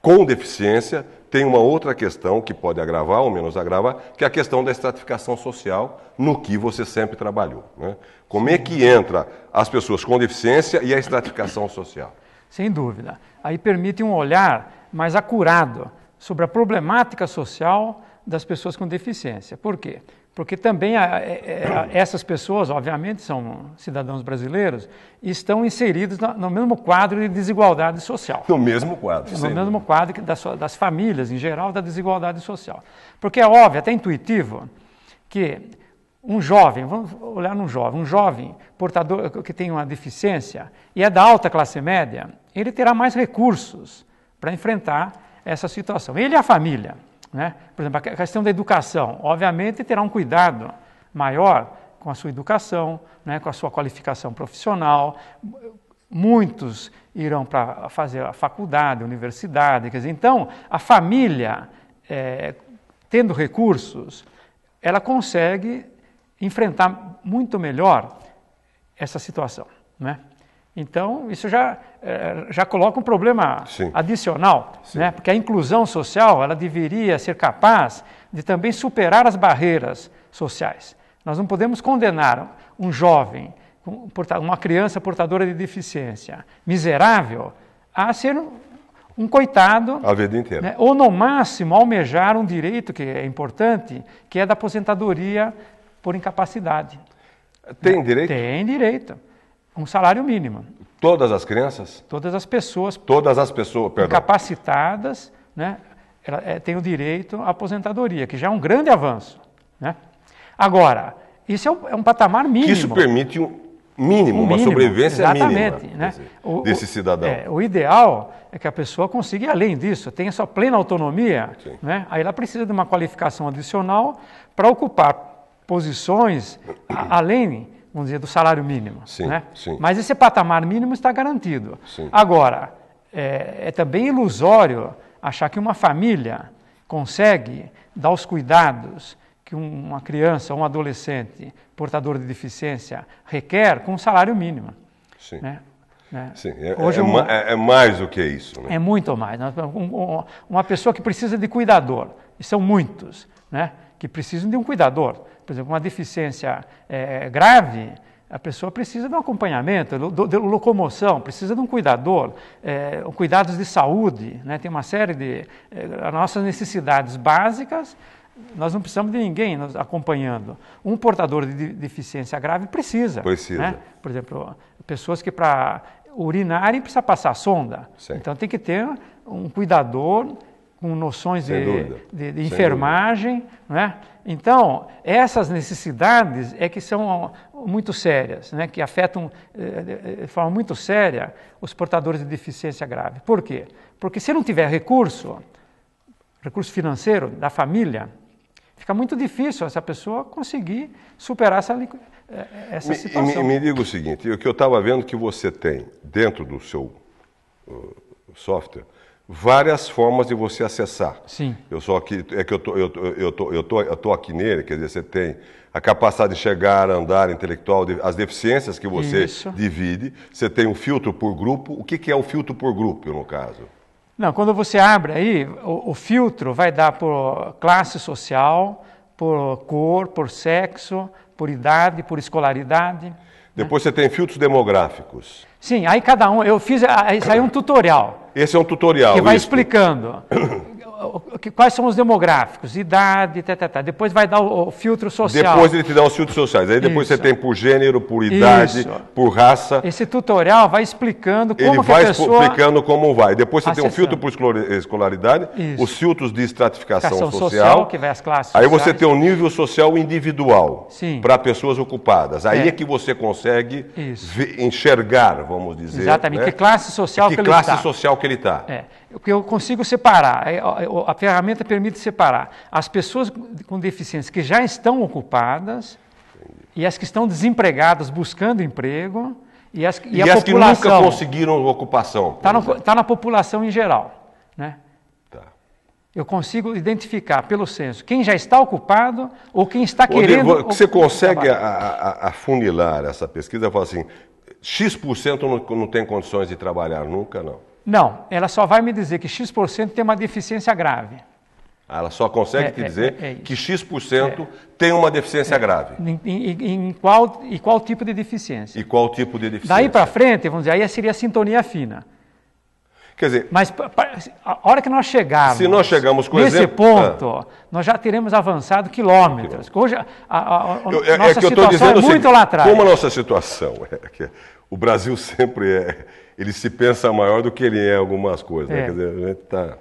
[SPEAKER 1] com deficiência, tem uma outra questão que pode agravar ou menos agravar, que é a questão da estratificação social no que você sempre trabalhou. Né? Como é que entra as pessoas com deficiência e a estratificação social?
[SPEAKER 2] Sem dúvida. Aí permite um olhar mais acurado sobre a problemática social das pessoas com deficiência. Por quê? Porque também a, a, é, é, a, essas pessoas, obviamente, são cidadãos brasileiros, estão inseridos no, no mesmo quadro de desigualdade social. No mesmo quadro. No sempre. mesmo quadro das, das famílias, em geral, da desigualdade social. Porque é óbvio, até intuitivo, que um jovem, vamos olhar num jovem, um jovem portador que tem uma deficiência e é da alta classe média, ele terá mais recursos para enfrentar essa situação. Ele e a família. Né? Por exemplo, a questão da educação. Obviamente, terá um cuidado maior com a sua educação, né, com a sua qualificação profissional. Muitos irão para fazer a faculdade, a universidade. Quer dizer, então, a família, é, tendo recursos, ela consegue enfrentar muito melhor essa situação. Né? Então, isso já, eh, já coloca um problema Sim. adicional, Sim. Né? porque a inclusão social ela deveria ser capaz de também superar as barreiras sociais. Nós não podemos condenar um jovem, uma criança portadora de deficiência, miserável, a ser um coitado.
[SPEAKER 1] A vida inteira.
[SPEAKER 2] Né? Ou, no máximo, almejar um direito que é importante, que é da aposentadoria por incapacidade. Tem né? direito? Tem direito. Um salário mínimo. Todas as crianças? Todas as pessoas. Todas as pessoas, perdão. Capacitadas, né, ela, é, tem o direito à aposentadoria, que já é um grande avanço. Né? Agora, isso é um, é um patamar mínimo. Que isso permite
[SPEAKER 1] um mínimo, um mínimo uma sobrevivência mínima né?
[SPEAKER 2] dizer, o, desse cidadão. É, o ideal é que a pessoa consiga ir além disso, tenha sua plena autonomia. Né? Aí ela precisa de uma qualificação adicional para ocupar posições além vamos dizer, do salário mínimo. Sim, né? sim. Mas esse patamar mínimo está garantido. Sim. Agora, é, é também ilusório achar que uma família consegue dar os cuidados que uma criança ou um adolescente portador de deficiência requer com um salário mínimo. Sim. Né? né?
[SPEAKER 1] Sim, é, Hoje é, é, é, mais do que isso. Né? É muito
[SPEAKER 2] mais. Né? Uma pessoa que precisa de cuidador, e são muitos, né? que precisam de um cuidador. Por exemplo, uma deficiência é, é grave, a pessoa precisa de um acompanhamento, de locomoção, precisa de um cuidador, é, cuidados de saúde, né? tem uma série de é, nossas necessidades básicas. Nós não precisamos de ninguém nos acompanhando. Um portador de deficiência grave precisa. Precisa. Né? Por exemplo, pessoas que para urinarem precisa passar sonda. Sim. Então tem que ter um cuidador com noções de, de, de enfermagem. Né? Então, essas necessidades é que são muito sérias, né? que afetam eh, de forma muito séria os portadores de deficiência grave. Por quê? Porque se não tiver recurso, recurso financeiro da família, fica muito difícil essa pessoa conseguir superar essa, eh, essa me, situação. Me, me
[SPEAKER 1] diga o seguinte, o que eu estava vendo que você tem dentro do seu uh, software, várias formas de você acessar. Sim. Eu sou aqui, é que eu tô, eu, eu, tô, eu, tô, eu tô aqui nele, quer dizer, você tem a capacidade de chegar, andar, intelectual, as deficiências que você Isso. divide, você tem um filtro por grupo. O que, que é o filtro por grupo, no caso?
[SPEAKER 2] Não, quando você abre aí, o, o filtro vai dar por classe social, por cor, por sexo, por idade, por escolaridade.
[SPEAKER 1] Depois você tem filtros demográficos.
[SPEAKER 2] Sim, aí cada um, eu fiz, isso aí é um tutorial.
[SPEAKER 1] Esse é um tutorial. Que vai isso.
[SPEAKER 2] explicando. que, quais são os demográficos, idade, tá, tá, tá. depois vai dar o, o, filtro social. Depois ele
[SPEAKER 1] te dá os filtros sociais, aí depois Isso. você tem por gênero, por idade, Isso. por raça.
[SPEAKER 2] Esse tutorial vai explicando como ele que vai pessoa...
[SPEAKER 1] explicando como vai. Depois você Acessando. tem um filtro por escolaridade, Isso. os filtros de estratificação social, social, que vai as classes. Aí sociais. você tem um nível social individual para pessoas ocupadas. Aí é. é, que você consegue ver, enxergar, vamos dizer. Exatamente, né? que
[SPEAKER 2] classe social que, que ele está. Que classe tá. social que ele está. É que eu consigo separar, é, é, a ferramenta permite separar as pessoas com deficiência que já estão ocupadas e as que estão desempregadas buscando emprego e as, e e as que nunca
[SPEAKER 1] conseguiram ocupação.
[SPEAKER 2] Está tá na população em geral. Né? Tá. Eu consigo identificar pelo censo quem já está ocupado ou quem está Ô, querendo. Devo, você consegue
[SPEAKER 1] afunilar essa pesquisa e falar assim: X% não, não tem condições de trabalhar nunca, não?
[SPEAKER 2] Não, ela só vai me dizer que X% tem uma deficiência grave.
[SPEAKER 1] Ah, ela só consegue é, te é, dizer é, é, que X% tem uma deficiência é. grave.
[SPEAKER 2] Em, em, em, qual, e qual tipo de deficiência? E qual tipo de deficiência? Daí para frente, vamos dizer, aí seria a sintonia fina. Quer dizer, mas a hora que nós chegarmos, se nós chegamos com nesse exemplo, ponto, ah, nós já teremos avançado quilômetros. Hoje a, a, a, a eu, é, nossa situação é muito lá atrás. Como a nossa
[SPEAKER 1] situação é, o Brasil sempre é, ele se pensa maior do que ele é em algumas coisas. Né? É. Né? Quer dizer, a gente tá,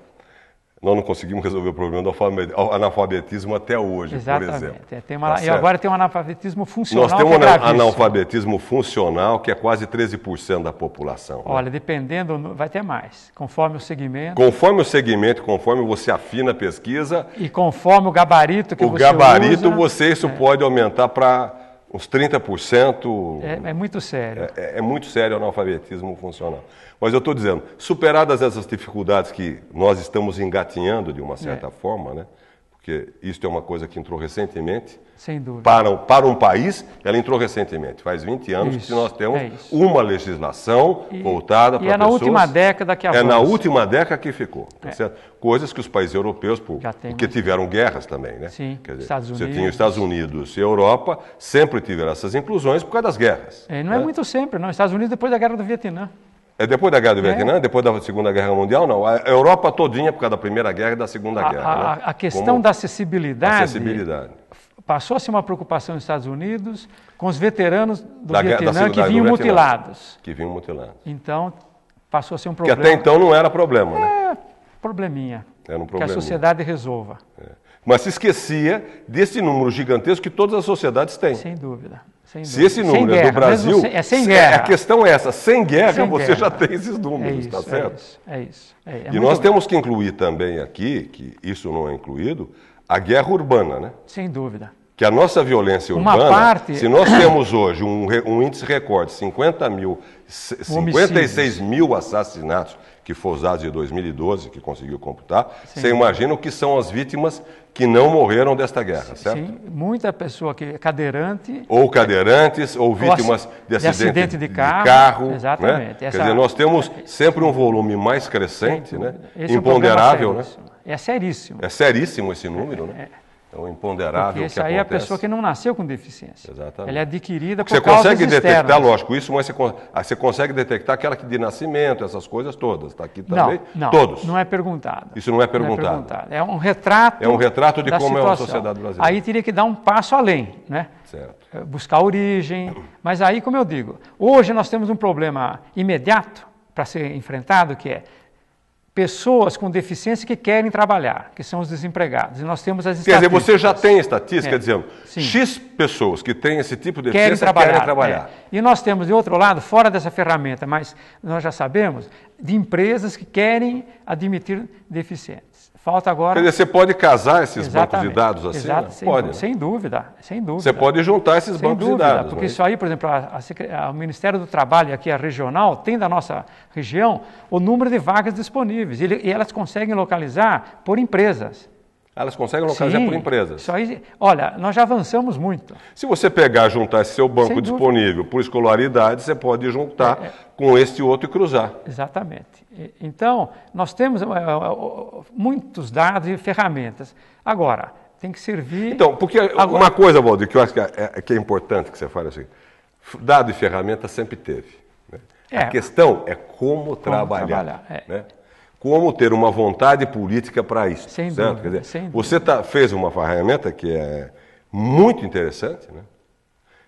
[SPEAKER 1] nós não conseguimos resolver o problema do analfabetismo até hoje, Exatamente. por exemplo.
[SPEAKER 2] Exatamente. É, tem uma, tá e agora tem um analfabetismo funcional. Nós temos é um é
[SPEAKER 1] analfabetismo funcional que é quase 13% da população. Né?
[SPEAKER 2] Olha, né? dependendo, vai ter mais, conforme o segmento.
[SPEAKER 1] Conforme o segmento, conforme você afina a pesquisa.
[SPEAKER 2] E conforme o gabarito que o você gabarito, usa. O gabarito,
[SPEAKER 1] você, isso é. pode aumentar para uns 30%. É,
[SPEAKER 2] é muito sério.
[SPEAKER 1] É, é, é muito sério o analfabetismo funcional. Mas eu estou dizendo, superadas essas dificuldades que nós estamos engatinhando de uma certa é. forma, né? porque isso é uma coisa que entrou recentemente. Sem dúvida. Para, para um país, ela entrou recentemente. Faz 20 anos isso, que nós temos é uma legislação e, voltada para pessoas... E é na última década que avança. É na última década que ficou, tá é. Coisas que os países europeus, por, porque né? tiveram guerras também, né? Sim, Quer dizer, Estados Unidos. Você tinha os Estados Unidos e Europa, sempre tiveram essas inclusões por causa das guerras.
[SPEAKER 2] É, não é né? é muito sempre, não. Estados Unidos depois da Guerra do Vietnã.
[SPEAKER 1] É depois da Guerra do é? Vietnã, é. depois da Segunda Guerra Mundial, não. A Europa todinha, por causa da Primeira Guerra e da Segunda a, Guerra. A, né? a questão Como... da acessibilidade, acessibilidade.
[SPEAKER 2] passou a ser uma preocupação nos Estados Unidos com os veteranos do da, Vietnã da, que vinham mutilados.
[SPEAKER 1] Que vinham mutilados.
[SPEAKER 2] Então, passou a ser um problema. Que até então não era problema, né? é, né? Probleminha. Era um probleminha. Que a sociedade resolva. É.
[SPEAKER 1] Mas se esquecia desse número gigantesco que todas as sociedades têm. Sem dúvida. Se esse número é do Brasil. Sem, é sem guerra. A questão é essa: sem guerra sem você guerra. já tem esses números, está é é certo? Isso,
[SPEAKER 2] é isso. É, é e nós
[SPEAKER 1] temos que incluir também aqui, que isso não é incluído, a guerra urbana, né? Sem dúvida que a nossa violência urbana, parte... se nós temos hoje um, um índice recorde, 50 mil, Homicídios. 56 mil assassinatos, que foi os dados de 2012, que conseguiu computar, Sim. você imagina o que são as vítimas que não morreram desta guerra, certo?
[SPEAKER 2] Sim, muita pessoa que é cadeirante. Ou
[SPEAKER 1] cadeirantes, ou vítimas de acidente, de, acidente de carro. De carro né? exatamente. Né? Essa... Quer dizer, nós temos é, sempre um volume mais crescente, né? É imponderável, é né? É seríssimo. É seríssimo esse número, é, né? É. Então, imponderável Porque isso aí acontece. é a pessoa
[SPEAKER 2] que não nasceu com deficiência. Exatamente. Ela é adquirida Porque por Você consegue detectar, externas. lógico,
[SPEAKER 1] isso, mas você, ah, você, consegue detectar aquela que de nascimento, essas coisas todas. Está aqui também? Não, não, todos.
[SPEAKER 2] Não é perguntado. Isso não é perguntado. Não é, perguntado. é um retrato. É um retrato de como situação. é a sociedade brasileira. Aí teria que dar um passo além, né? Certo. É, buscar a origem. Mas aí, como eu digo, hoje nós temos um problema imediato para ser enfrentado, que é pessoas com deficiência que querem trabalhar, que são os desempregados. E nós temos as Quer dizer, você já
[SPEAKER 1] tem estatística é. dizendo Sim. X pessoas que têm esse tipo de querem deficiência trabalhar, querem trabalhar.
[SPEAKER 2] É. E nós temos, de outro lado, fora dessa ferramenta, mas nós já sabemos, de empresas que querem admitir deficiente. Falta agora. Quer dizer, você
[SPEAKER 1] pode casar esses Exatamente. bancos de dados assim? Exato, né? sem, pode. Sem
[SPEAKER 2] dúvida, sem dúvida. Você pode juntar esses sem bancos dúvida, de dados. Porque né? isso aí, por exemplo, a, a, a, o Ministério do Trabalho, aqui a regional, tem da nossa região o número de vagas disponíveis. e elas conseguem localizar por empresas. Elas conseguem localizar Sim, por empresas. Aí, olha, nós já avançamos muito.
[SPEAKER 1] Se você pegar, juntar esse seu banco disponível por escolaridade, você pode juntar é, é. com este outro e cruzar. Exatamente.
[SPEAKER 2] Então, nós temos é, é, muitos dados e ferramentas. Agora, tem que servir. Então, porque agora... uma coisa,
[SPEAKER 1] Waldir, que eu acho que é, que é importante que você fale assim: dado e ferramenta sempre teve. Né? A questão é como, como trabalhar. trabalhar né? como ter uma vontade política para isso. Sem certo? Dúvida, dizer, sem você tá, fez uma ferramenta que é muito interessante, né?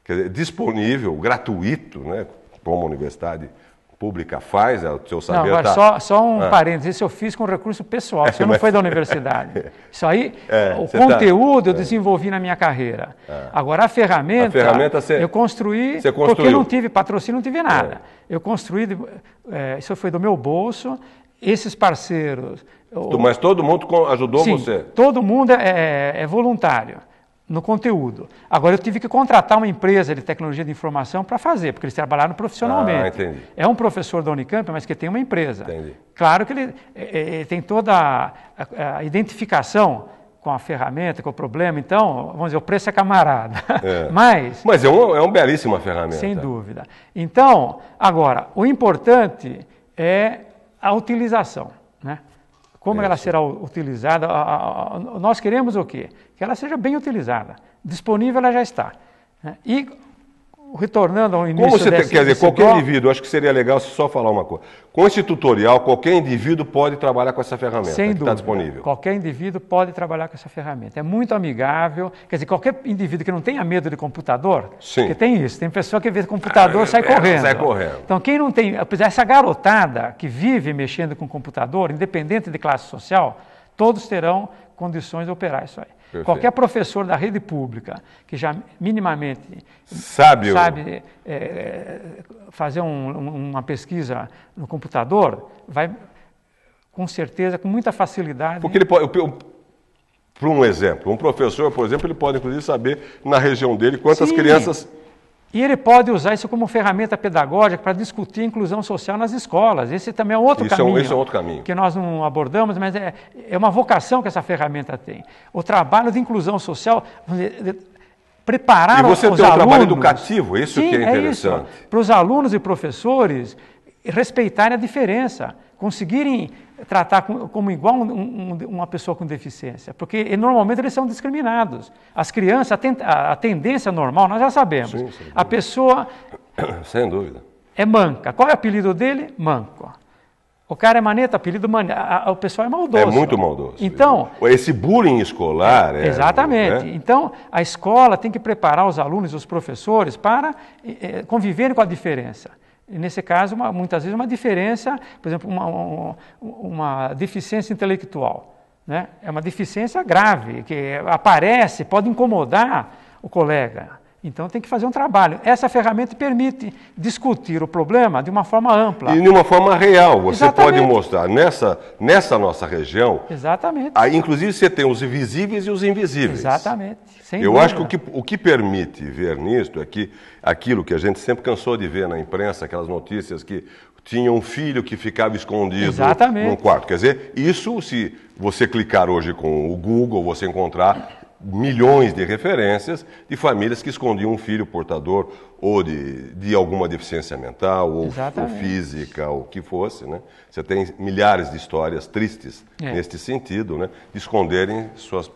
[SPEAKER 1] Dizer, disponível, gratuito, né? como a universidade pública faz, é o seu saber Não, tá... só, só um ah. parênteses,
[SPEAKER 2] isso eu fiz com recurso pessoal, é, isso é, mas... não foi da universidade. É. Isso aí, é, o tá- conteúdo tá... eu desenvolvi é. na minha carreira. Ah. Agora, a ferramenta, a ferramenta cê... eu construí porque não tive patrocínio, não tive nada. Eu construí, eh, isso foi do meu bolso, esses parceiros. Mas todo mundo
[SPEAKER 1] ajudou sim, você?
[SPEAKER 2] Todo mundo é, é, é, voluntário no conteúdo. Agora eu tive que contratar uma empresa de tecnologia de informação para fazer, porque eles trabalharam profissionalmente. Ah, é um professor da Unicamp, mas que tem uma empresa. Entendi. Claro que ele, é, é, tem toda a, a, a identificação com a ferramenta, com o problema, então, vamos dizer, o preço é camarada. É. Mas.
[SPEAKER 1] Mas é, um, é uma belíssima ferramenta. Sem
[SPEAKER 2] dúvida. Então, agora, o importante é a utilização, né? Como ela será utilizada? A, a, nós queremos o quê? Que ela seja bem utilizada. Disponível ela já está. Né? E retornando ao início Como você tem, quer dizer, qualquer bloco,
[SPEAKER 1] indivíduo, acho que seria legal só falar uma coisa. Com esse tutorial, qualquer indivíduo pode trabalhar com essa ferramenta sem está disponível.
[SPEAKER 2] Qualquer indivíduo pode trabalhar com essa ferramenta. É muito amigável. Quer dizer, qualquer indivíduo que não tenha medo de computador, Sim. porque tem isso, tem pessoa que vê computador ah, sai é, correndo. Sai correndo. Então, quem não tem. Essa garotada que vive mexendo com computador, independente de classe social, todos terão condições de operar isso aí. Perfeito. Qualquer professor da rede pública que já minimamente Sábio. sabe é, é fazer um, uma pesquisa no computador, vai com certeza, com muita facilidade. Porque ele
[SPEAKER 1] pode. por um exemplo, um professor, por exemplo, ele pode inclusive saber na região dele quantas Sim. crianças
[SPEAKER 2] e ele pode usar isso como ferramenta pedagógica para discutir inclusão social nas escolas. Esse também é outro isso é caminho. É, isso é outro caminho. Que nós não abordamos, mas é, é uma vocação que essa ferramenta tem. O trabalho de inclusão social, preparar os alunos... E você tem um alunos, trabalho educativo, é isso sim, que é interessante. É isso, para os alunos e professores respeitarem a diferença, conseguirem tratar como igual uma pessoa com deficiência, porque normalmente eles são discriminados. As crianças, a, tendência normal, nós já sabemos. Sim, a pessoa. Sem dúvida. É manca. Qual é o apelido dele? Manco. O cara é maneta, apelido maneta. O pessoal é maldoso. É muito maldoso. Então,
[SPEAKER 1] esse bullying escolar. É, exatamente.
[SPEAKER 2] Né? Então, a escola tem que preparar os alunos, os professores, para eh, eh, conviverem com a diferença nesse caso, uma, muitas vezes, uma diferença, por exemplo, uma, uma, uma, deficiência intelectual. Né? É uma deficiência grave, que aparece, pode incomodar o colega. Então tem que fazer um trabalho. Essa ferramenta permite discutir o problema de uma forma ampla. E de uma
[SPEAKER 1] forma real. Você Exatamente. pode mostrar nessa, nessa nossa região.
[SPEAKER 2] Exatamente. A,
[SPEAKER 1] inclusive você tem os visíveis e os invisíveis. Exatamente.
[SPEAKER 2] Sem Eu dúvida. acho que o, que
[SPEAKER 1] o que permite ver nisto é que aquilo que a gente sempre cansou de ver na imprensa, aquelas notícias que tinha um filho que ficava escondido Exatamente. num quarto. Quer dizer, isso se você clicar hoje com o Google, você encontrar milhões de referências de famílias que escondiam um filho portador ou de, de alguma deficiência mental ou, ou física ou o que fosse, né? Você tem milhares de histórias tristes é. neste sentido, né? De esconderem suas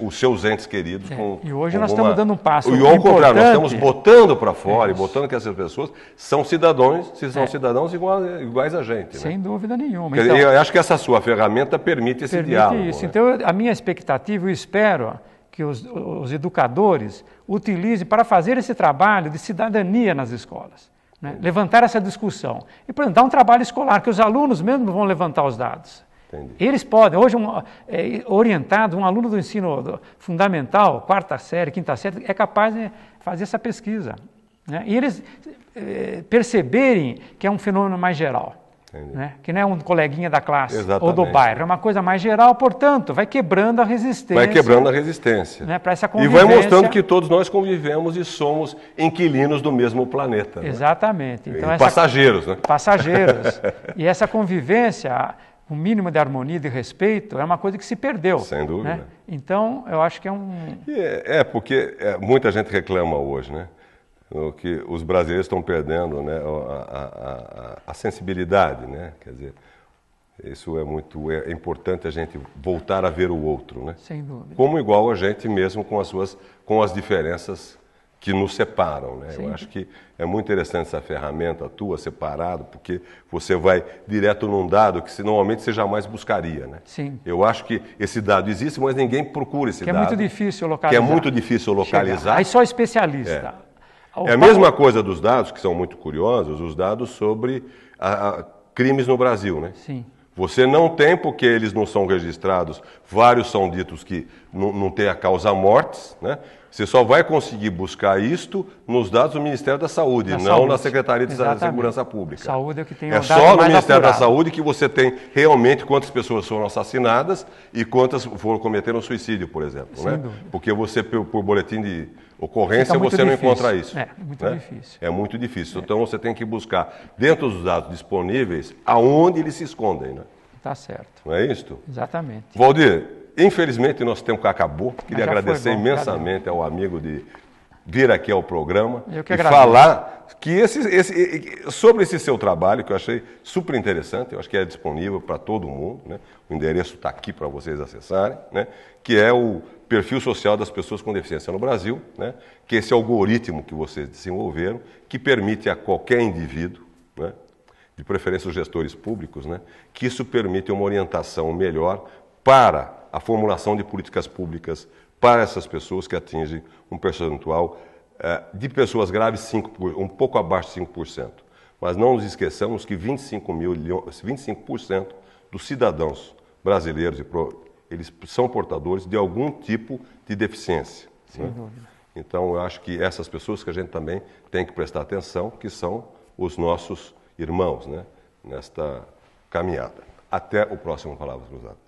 [SPEAKER 1] os seus entes queridos. É. Com, e hoje com nós alguma... estamos dando um passo. E ao contrário, nós estamos botando para fora e botando que essas pessoas são cidadãos, se são é. cidadãos iguais, iguais, a gente. Né?
[SPEAKER 2] Sem né? dúvida nenhuma. Então, eu acho que
[SPEAKER 1] essa sua ferramenta permite esse permite diálogo. Isso.
[SPEAKER 2] Né? Então, a minha expectativa, eu espero que os, os educadores utilizem para fazer esse trabalho de cidadania nas escolas. Né? Levantar essa discussão. E, por exemplo, dar um trabalho escolar, que os alunos mesmo vão levantar os dados. Entendi. Eles podem, hoje, um, é, orientado, um aluno do ensino fundamental, quarta série, quinta série, é capaz de fazer essa pesquisa. Né? E eles é, perceberem que é um fenômeno mais geral. Né? Que não é um coleguinha da classe Exatamente. ou do bairro, é uma coisa mais geral, portanto, vai quebrando a resistência. Vai quebrando a resistência.
[SPEAKER 1] Né? Para essa convivência. E vai mostrando que todos nós convivemos e somos inquilinos do mesmo planeta. Né? Exatamente. Então, essa... Passageiros, né? Passageiros.
[SPEAKER 2] e essa convivência, o um mínimo de harmonia e de respeito é uma coisa que se perdeu. Sem dúvida. Né? Então, eu acho que é um.
[SPEAKER 1] É, é porque é, muita gente reclama hoje, né? o que os brasileiros estão perdendo né, a, a, a, sensibilidade, né? Quer dizer, isso é muito é importante a gente voltar a ver o outro, né? Sem dúvida. Como igual a gente mesmo com as suas com as diferenças que nos separam, né? Eu acho que é muito interessante essa ferramenta tua separado, porque você vai direto num dado que normalmente você jamais buscaria, né? Sim. Eu acho que esse dado existe, mas ninguém procura esse que é dado. Que é muito difícil localizar. Que é muito difícil localizar. Chegar. Aí só especialista. É. É a mesma coisa dos dados, que são muito curiosos, os dados sobre a, a, crimes no Brasil, né? Sim. Você não tem porque eles não são registrados, vários são ditos que não, tenha causa mortes, né? Você só vai conseguir buscar isto nos dados do Ministério da Saúde, não saúde. na Secretaria de Exatamente. Segurança Pública. Saúde é o que tem o É só no Ministério apurado. da Saúde que você tem realmente quantas pessoas foram assassinadas e quantas foram cometeram suicídio, por exemplo. Né? Porque você, por, por, boletim de ocorrência, você não encontra isso. É, né? muito né? difícil. É muito difícil. É. Então você tem que buscar, dentro dos dados disponíveis, aonde eles se escondem. Né? Tá certo. Não é isto? Exatamente. Valdir, Infelizmente, nosso tempo acabou. Ah, Queria agradecer bom, imensamente ao amigo de vir aqui ao programa e falar que esse, esse, sobre esse seu trabalho, que eu achei super interessante, eu acho que é disponível para todo mundo. Né? O endereço está aqui para vocês acessarem, né? que é o perfil social das pessoas com deficiência no Brasil, né? que esse algoritmo que vocês desenvolveram, que permite a qualquer indivíduo, né? de preferência os gestores públicos, né? que isso permite uma orientação melhor para a formulação de políticas públicas para essas pessoas que atinge um percentual eh, de pessoas graves 5%, um pouco abaixo de 5%. Mas não nos esqueçamos que 25%, mil, 25 dos cidadãos brasileiros eles são portadores de algum tipo de deficiência. Sem né? Então, eu acho que essas pessoas que a gente também tem que prestar atenção, que são os nossos irmãos né? nesta caminhada. Até o próximo Palavras Cruzadas.